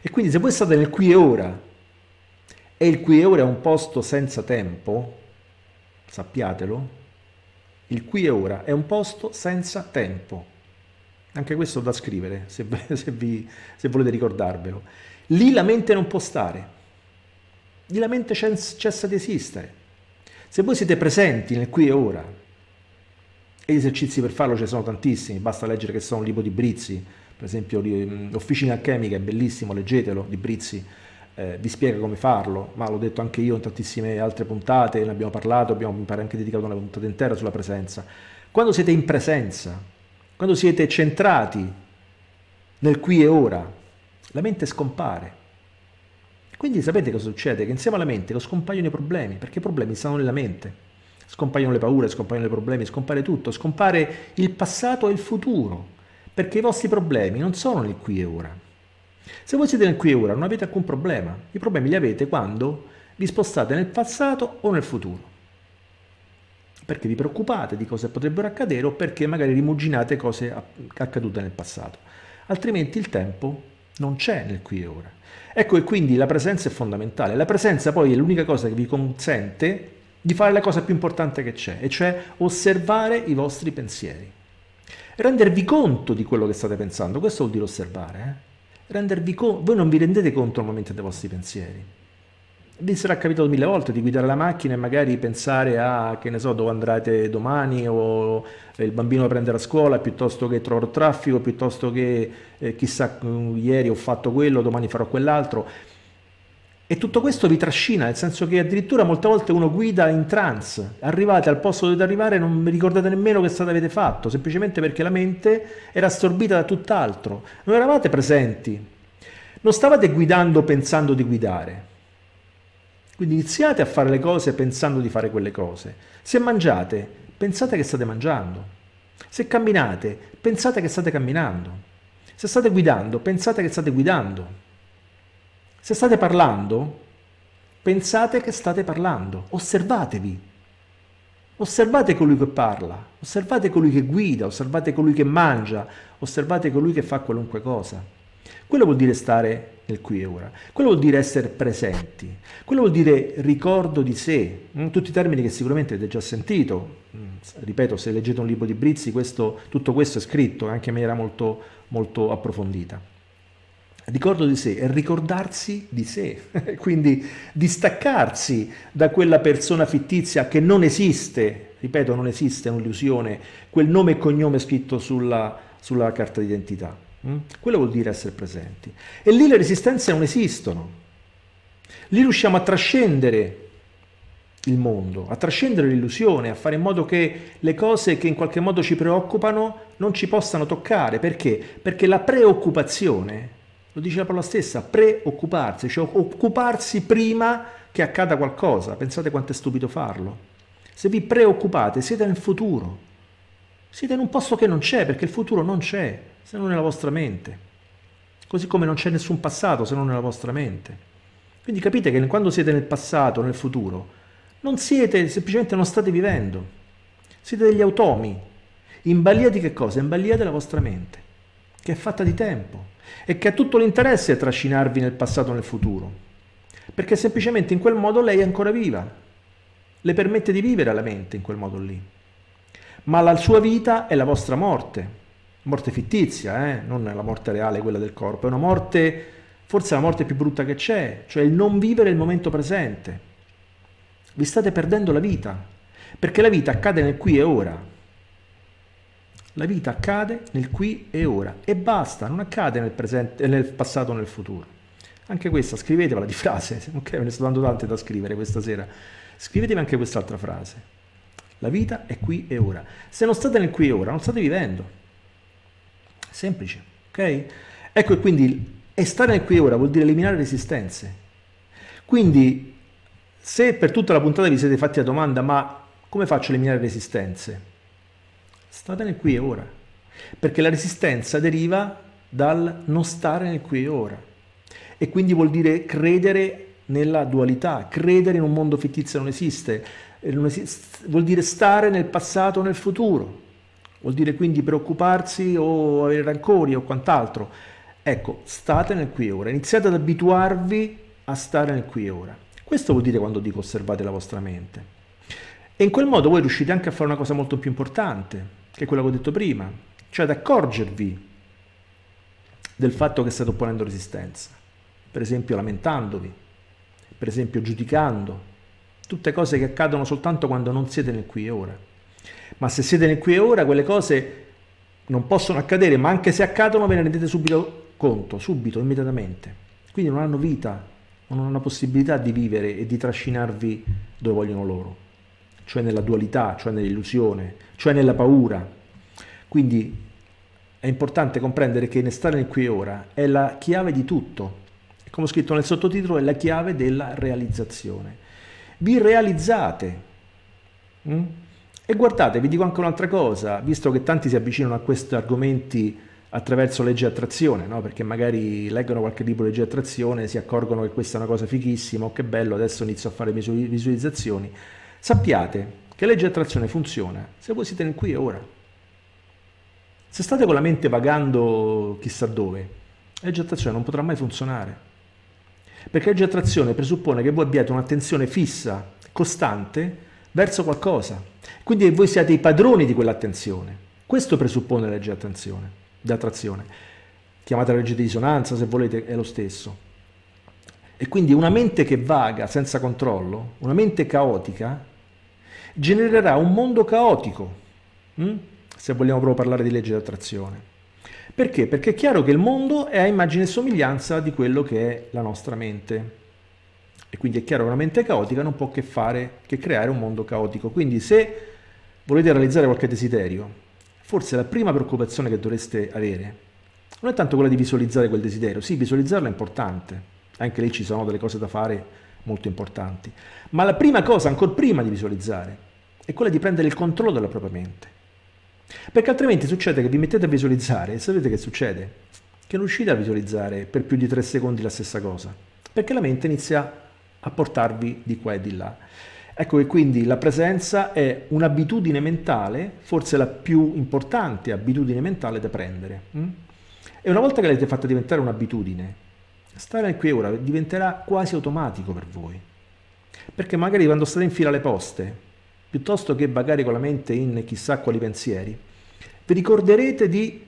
E quindi se voi state nel qui e ora e il qui e ora è un posto senza tempo, sappiatelo, il qui e ora è un posto senza tempo. Anche questo da scrivere, se, se, vi, se volete ricordarvelo. Lì la mente non può stare. Lì la mente cessa di esistere. Se voi siete presenti nel qui e ora, e gli esercizi per farlo ce ne sono tantissimi, basta leggere che sono un libro di Brizzi, per esempio l'Officina mm, Alchemica è bellissimo, leggetelo, di Brizzi, eh, vi spiega come farlo, ma l'ho detto anche io in tantissime altre puntate, ne abbiamo parlato, abbiamo mi pare anche dedicato una puntata intera sulla presenza. Quando siete in presenza, quando siete centrati nel qui e ora, la mente scompare. Quindi sapete cosa succede? Che insieme alla mente scompaiono i problemi, perché i problemi stanno nella mente. Scompaiono le paure, scompaiono i problemi, scompare tutto, scompare il passato e il futuro, perché i vostri problemi non sono nel qui e ora. Se voi siete nel qui e ora non avete alcun problema, i problemi li avete quando vi spostate nel passato o nel futuro. Perché vi preoccupate di cose che potrebbero accadere o perché magari rimuginate cose accadute nel passato. Altrimenti il tempo non c'è nel qui e ora. Ecco che quindi la presenza è fondamentale. La presenza poi è l'unica cosa che vi consente di fare la cosa più importante che c'è, e cioè osservare i vostri pensieri. Rendervi conto di quello che state pensando, questo vuol dire osservare. Eh? Rendervi conto, voi non vi rendete conto al momento dei vostri pensieri vi sarà capitato mille volte di guidare la macchina e magari pensare a che ne so dove andrete domani o eh, il bambino da prendere a scuola piuttosto che troverò traffico piuttosto che eh, chissà mm, ieri ho fatto quello domani farò quell'altro e tutto questo vi trascina nel senso che addirittura molte volte uno guida in trance arrivate al posto dove dovete arrivare non vi ricordate nemmeno che strada avete fatto semplicemente perché la mente era assorbita da tutt'altro non eravate presenti non stavate guidando pensando di guidare quindi iniziate a fare le cose pensando di fare quelle cose. Se mangiate, pensate che state mangiando. Se camminate, pensate che state camminando. Se state guidando, pensate che state guidando. Se state parlando, pensate che state parlando. Osservatevi. Osservate colui che parla, osservate colui che guida, osservate colui che mangia, osservate colui che fa qualunque cosa. Quello vuol dire stare nel qui e ora. Quello vuol dire essere presenti, quello vuol dire ricordo di sé, mm, tutti i termini che sicuramente avete già sentito, mm, ripeto, se leggete un libro di Brizzi, questo, tutto questo è scritto anche in maniera molto, molto approfondita. Ricordo di sé è ricordarsi di sé, quindi distaccarsi da quella persona fittizia che non esiste, ripeto, non esiste, è un'illusione, quel nome e cognome scritto sulla, sulla carta d'identità. Mm? Quello vuol dire essere presenti. E lì le resistenze non esistono. Lì riusciamo a trascendere il mondo, a trascendere l'illusione, a fare in modo che le cose che in qualche modo ci preoccupano non ci possano toccare. Perché? Perché la preoccupazione, lo dice la parola stessa, preoccuparsi, cioè occuparsi prima che accada qualcosa. Pensate quanto è stupido farlo. Se vi preoccupate siete nel futuro, siete in un posto che non c'è, perché il futuro non c'è se non nella vostra mente. Così come non c'è nessun passato se non nella vostra mente. Quindi capite che quando siete nel passato, nel futuro, non siete, semplicemente non state vivendo. Siete degli automi. In balia di che cosa? In balia della vostra mente, che è fatta di tempo e che ha tutto l'interesse a trascinarvi nel passato e nel futuro. Perché semplicemente in quel modo lei è ancora viva. Le permette di vivere la mente in quel modo lì. Ma la sua vita è la vostra morte morte fittizia, eh? non la morte reale, quella del corpo, è una morte, forse la morte più brutta che c'è, cioè il non vivere il momento presente. Vi state perdendo la vita, perché la vita accade nel qui e ora. La vita accade nel qui e ora e basta, non accade nel, presente, nel passato o nel futuro. Anche questa, scrivetevela di frase, ok, ve ne sto dando tante da scrivere questa sera. Scrivetevi anche quest'altra frase. La vita è qui e ora. Se non state nel qui e ora, non state vivendo. Semplice, ok? Ecco quindi e stare nel qui e ora vuol dire eliminare resistenze. Quindi se per tutta la puntata vi siete fatti la domanda ma come faccio a eliminare resistenze? State nel qui e ora, perché la resistenza deriva dal non stare nel qui e ora e quindi vuol dire credere nella dualità, credere in un mondo fittizio non esiste, eh, non esiste vuol dire stare nel passato o nel futuro vuol dire quindi preoccuparsi o avere rancori o quant'altro. Ecco, state nel qui e ora, iniziate ad abituarvi a stare nel qui e ora. Questo vuol dire quando dico osservate la vostra mente. E in quel modo voi riuscite anche a fare una cosa molto più importante, che è quella che ho detto prima, cioè ad accorgervi del fatto che state opponendo resistenza, per esempio lamentandovi, per esempio giudicando, tutte cose che accadono soltanto quando non siete nel qui e ora. Ma se siete nel qui e ora, quelle cose non possono accadere, ma anche se accadono ve ne rendete subito conto, subito, immediatamente. Quindi non hanno vita, non hanno la possibilità di vivere e di trascinarvi dove vogliono loro, cioè nella dualità, cioè nell'illusione, cioè nella paura. Quindi è importante comprendere che stare nel qui e ora è la chiave di tutto, come scritto nel sottotitolo, è la chiave della realizzazione. Vi realizzate. Mm? E guardate, vi dico anche un'altra cosa, visto che tanti si avvicinano a questi argomenti attraverso legge attrazione, no? perché magari leggono qualche tipo di legge attrazione, si accorgono che questa è una cosa fighissima, oh che bello, adesso inizio a fare visualizzazioni. Sappiate che legge attrazione funziona se voi siete qui e ora. Se state con la mente vagando chissà dove, la legge attrazione non potrà mai funzionare. Perché la legge attrazione presuppone che voi abbiate un'attenzione fissa, costante, verso qualcosa. Quindi voi siate i padroni di quell'attenzione. Questo presuppone la legge attenzione, di attrazione. Chiamatela legge di risonanza se volete, è lo stesso. E quindi una mente che vaga senza controllo, una mente caotica, genererà un mondo caotico, hm? se vogliamo proprio parlare di legge di attrazione. Perché? Perché è chiaro che il mondo è a immagine e somiglianza di quello che è la nostra mente e quindi è chiaro che una mente caotica non può che fare che creare un mondo caotico. Quindi se volete realizzare qualche desiderio, forse la prima preoccupazione che dovreste avere non è tanto quella di visualizzare quel desiderio, sì, visualizzarlo è importante, anche lì ci sono delle cose da fare molto importanti, ma la prima cosa, ancora prima di visualizzare, è quella di prendere il controllo della propria mente. Perché altrimenti succede che vi mettete a visualizzare e sapete che succede? Che non riuscite a visualizzare per più di tre secondi la stessa cosa, perché la mente inizia a portarvi di qua e di là. Ecco che quindi la presenza è un'abitudine mentale, forse la più importante abitudine mentale da prendere. Mm? E una volta che l'avete fatta diventare un'abitudine, stare qui e ora diventerà quasi automatico per voi. Perché magari quando state in fila alle poste, piuttosto che vagare con la mente in chissà quali pensieri, vi ricorderete di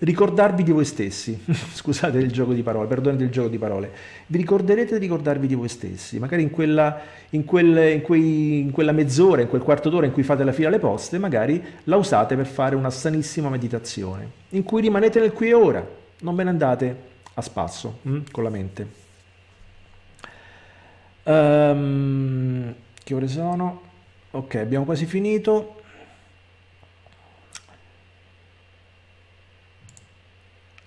ricordarvi di voi stessi, scusate il gioco di parole, perdonate il gioco di parole, vi ricorderete di ricordarvi di voi stessi, magari in quella, in quel, in quei, in quella mezz'ora, in quel quarto d'ora in cui fate la fila alle poste, magari la usate per fare una sanissima meditazione, in cui rimanete nel qui e ora, non ve ne andate a spasso mh, mm, con la mente. Um, che ore sono? Ok, abbiamo quasi finito.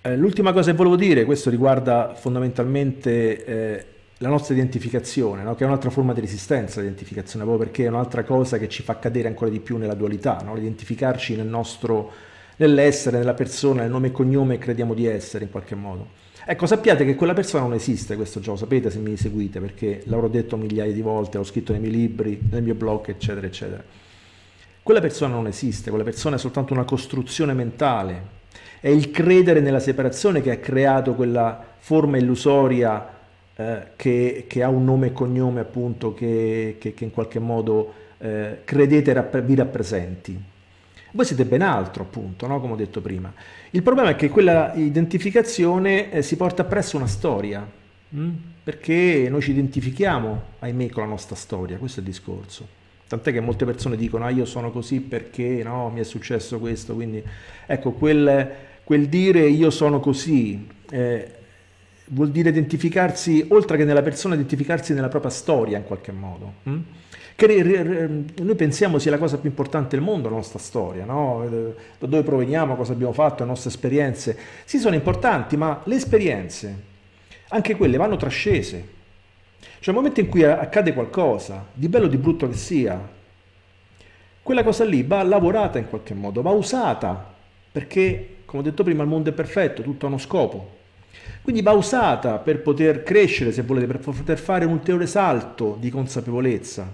Eh, l'ultima cosa che volevo dire, questo riguarda fondamentalmente eh, la nostra identificazione, no? che è un'altra forma di resistenza l'identificazione, proprio perché è un'altra cosa che ci fa cadere ancora di più nella dualità, no? identificarci nel nostro, nell'essere, nella persona, nel nome e cognome che crediamo di essere in qualche modo. Ecco, sappiate che quella persona non esiste, questo già lo sapete se mi seguite, perché l'avrò detto migliaia di volte, l'ho scritto nei miei libri, nel mio blog, eccetera, eccetera. Quella persona non esiste, quella persona è soltanto una costruzione mentale, è il credere nella separazione che ha creato quella forma illusoria eh, che, che, ha un nome e cognome appunto che, che, che in qualche modo eh, credete rapp vi rappresenti. Voi siete ben altro, appunto, no? come ho detto prima. Il problema è che quella identificazione eh, si porta presso una storia, mh? Mm? perché noi ci identifichiamo, ahimè, con la nostra storia, questo è il discorso. Tant'è che molte persone dicono, ah io sono così perché no, mi è successo questo, quindi ecco, quel, Quel dire io sono così eh, vuol dire identificarsi, oltre che nella persona, identificarsi nella propria storia in qualche modo. Hm? che noi pensiamo sia la cosa più importante del mondo, la nostra storia, no? Eh, da dove proveniamo, cosa abbiamo fatto, le nostre esperienze. Sì, sono importanti, ma le esperienze, anche quelle, vanno trascese. Cioè, nel momento in cui accade qualcosa, di bello o di brutto che sia, quella cosa lì va lavorata in qualche modo, va usata, perché come ho detto prima, il mondo è perfetto, tutto ha uno scopo. Quindi va usata per poter crescere, se volete, per poter fare un ulteriore salto di consapevolezza.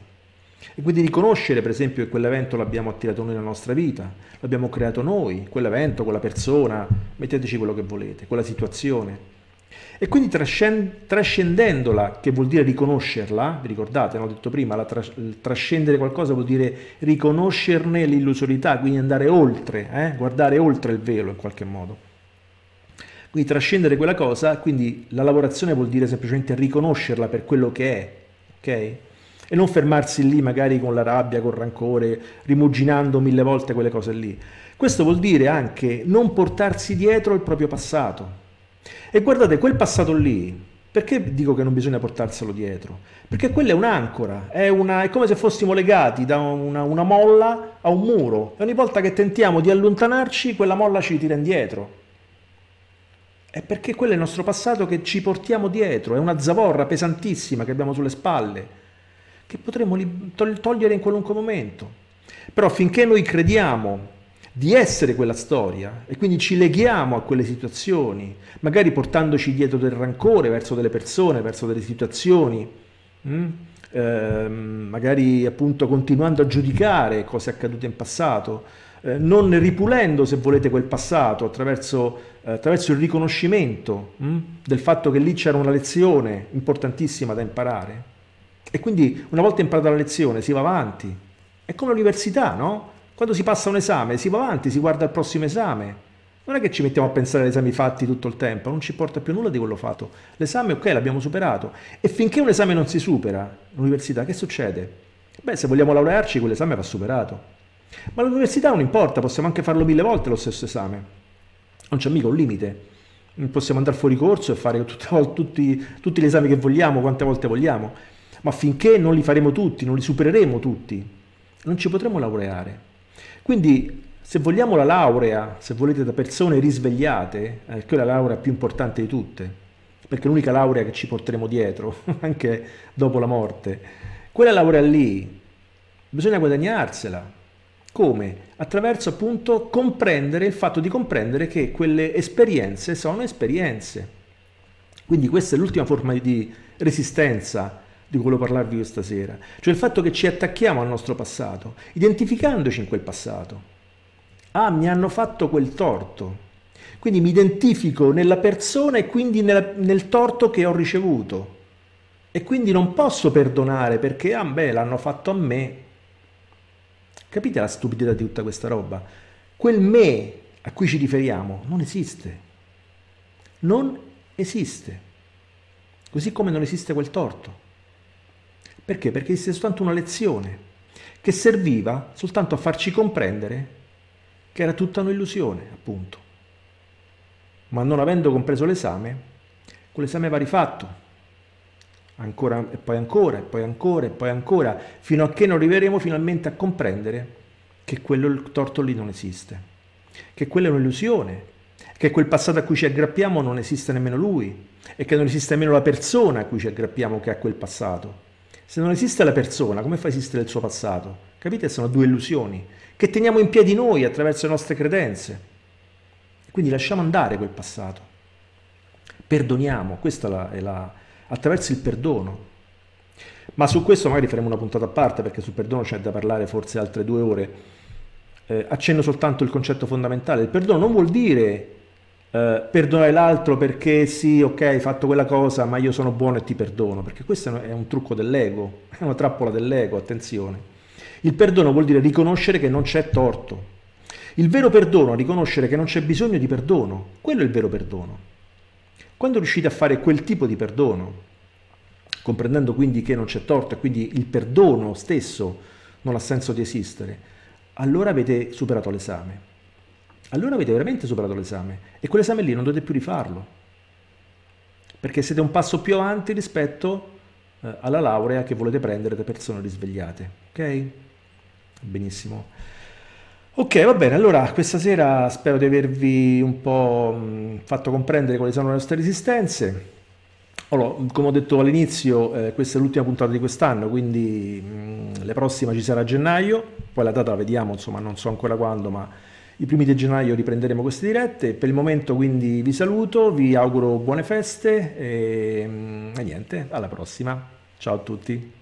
E quindi riconoscere, per esempio, che quell'evento l'abbiamo attirato noi nella nostra vita, l'abbiamo creato noi, quell'evento, quella persona, metteteci quello che volete, quella situazione. E quindi trascendendola, che vuol dire riconoscerla, vi ricordate, l'ho detto prima, tras- trascendere qualcosa vuol dire riconoscerne l'illusorità, quindi andare oltre, eh? guardare oltre il velo in qualche modo. Quindi trascendere quella cosa, quindi la lavorazione vuol dire semplicemente riconoscerla per quello che è, ok? E non fermarsi lì magari con la rabbia, con il rancore, rimuginando mille volte quelle cose lì. Questo vuol dire anche non portarsi dietro il proprio passato, e guardate, quel passato lì, perché dico che non bisogna portarselo dietro? Perché quella è un'ancora, è, una, è come se fossimo legati da una, una molla a un muro. E ogni volta che tentiamo di allontanarci, quella molla ci tira indietro. È perché quello è il nostro passato che ci portiamo dietro, è una zavorra pesantissima che abbiamo sulle spalle, che potremmo togliere in qualunque momento. Però finché noi crediamo di essere quella storia e quindi ci leghiamo a quelle situazioni, magari portandoci dietro del rancore verso delle persone, verso delle situazioni, mm? eh, magari appunto continuando a giudicare cose accadute in passato, eh, non ripulendo se volete quel passato attraverso, eh, attraverso il riconoscimento mm? del fatto che lì c'era una lezione importantissima da imparare. E quindi una volta imparata la lezione si va avanti. È come l'università, no? Quando si passa un esame, si va avanti, si guarda al prossimo esame. Non è che ci mettiamo a pensare agli esami fatti tutto il tempo, non ci importa più nulla di quello fatto. L'esame, ok, l'abbiamo superato. E finché un esame non si supera, l'università, che succede? Beh, se vogliamo laurearci, quell'esame va superato. Ma l'università non importa, possiamo anche farlo mille volte lo stesso esame. Non c'è mica un limite. Possiamo andare fuori corso e fare tutta, tutti, tutti gli esami che vogliamo, quante volte vogliamo. Ma finché non li faremo tutti, non li supereremo tutti, non ci potremo laureare. Quindi se vogliamo la laurea, se volete da persone risvegliate, eh, quella è la laurea più importante di tutte, perché è l'unica laurea che ci porteremo dietro, anche dopo la morte. Quella laurea lì bisogna guadagnarsela. Come? Attraverso appunto comprendere il fatto di comprendere che quelle esperienze sono esperienze. Quindi questa è l'ultima forma di resistenza di cui volevo parlarvi io stasera, cioè il fatto che ci attacchiamo al nostro passato, identificandoci in quel passato. Ah, mi hanno fatto quel torto. Quindi mi identifico nella persona e quindi nel, nel torto che ho ricevuto. E quindi non posso perdonare perché, ah beh, l'hanno fatto a me. Capite la stupidità di tutta questa roba? Quel me a cui ci riferiamo non esiste. Non esiste. Così come non esiste quel torto. Perché? Perché esiste soltanto una lezione che serviva soltanto a farci comprendere che era tutta un'illusione, appunto. Ma non avendo compreso l'esame, quell'esame va rifatto, ancora e poi ancora e poi ancora e poi ancora, fino a che non arriveremo finalmente a comprendere che quello torto lì non esiste, che quella è un'illusione, che quel passato a cui ci aggrappiamo non esiste nemmeno lui e che non esiste nemmeno la persona a cui ci aggrappiamo che ha quel passato se non esiste la persona, come fa a esistere il suo passato? Capite? Sono due illusioni che teniamo in piedi noi attraverso le nostre credenze. Quindi lasciamo andare quel passato. Perdoniamo, questa è la, è la, attraverso il perdono. Ma su questo magari faremo una puntata a parte perché sul perdono c'è da parlare forse altre due ore. Eh, accenno soltanto il concetto fondamentale. Il perdono non vuol dire eh, perdonare l'altro perché sì, ok, hai fatto quella cosa, ma io sono buono e ti perdono, perché questo è un trucco dell'ego, è una trappola dell'ego, attenzione. Il perdono vuol dire riconoscere che non c'è torto. Il vero perdono è riconoscere che non c'è bisogno di perdono, quello è il vero perdono. Quando riuscite a fare quel tipo di perdono, comprendendo quindi che non c'è torto e quindi il perdono stesso non ha senso di esistere, allora avete superato l'esame allora avete veramente superato l'esame e quell'esame lì non dovete più rifarlo perché siete un passo più avanti rispetto eh, alla laurea che volete prendere da persone risvegliate. Ok? Benissimo. Ok, va bene, allora questa sera spero di avervi un po' mh, fatto comprendere quali sono le nostre resistenze. Allora, come ho detto all'inizio, eh, questa è l'ultima puntata di quest'anno, quindi mh, la prossima ci sarà a gennaio, poi la data la vediamo, insomma non so ancora quando, ma i primi di gennaio riprenderemo queste dirette, per il momento quindi vi saluto, vi auguro buone feste e, mm, e niente, alla prossima. Ciao a tutti.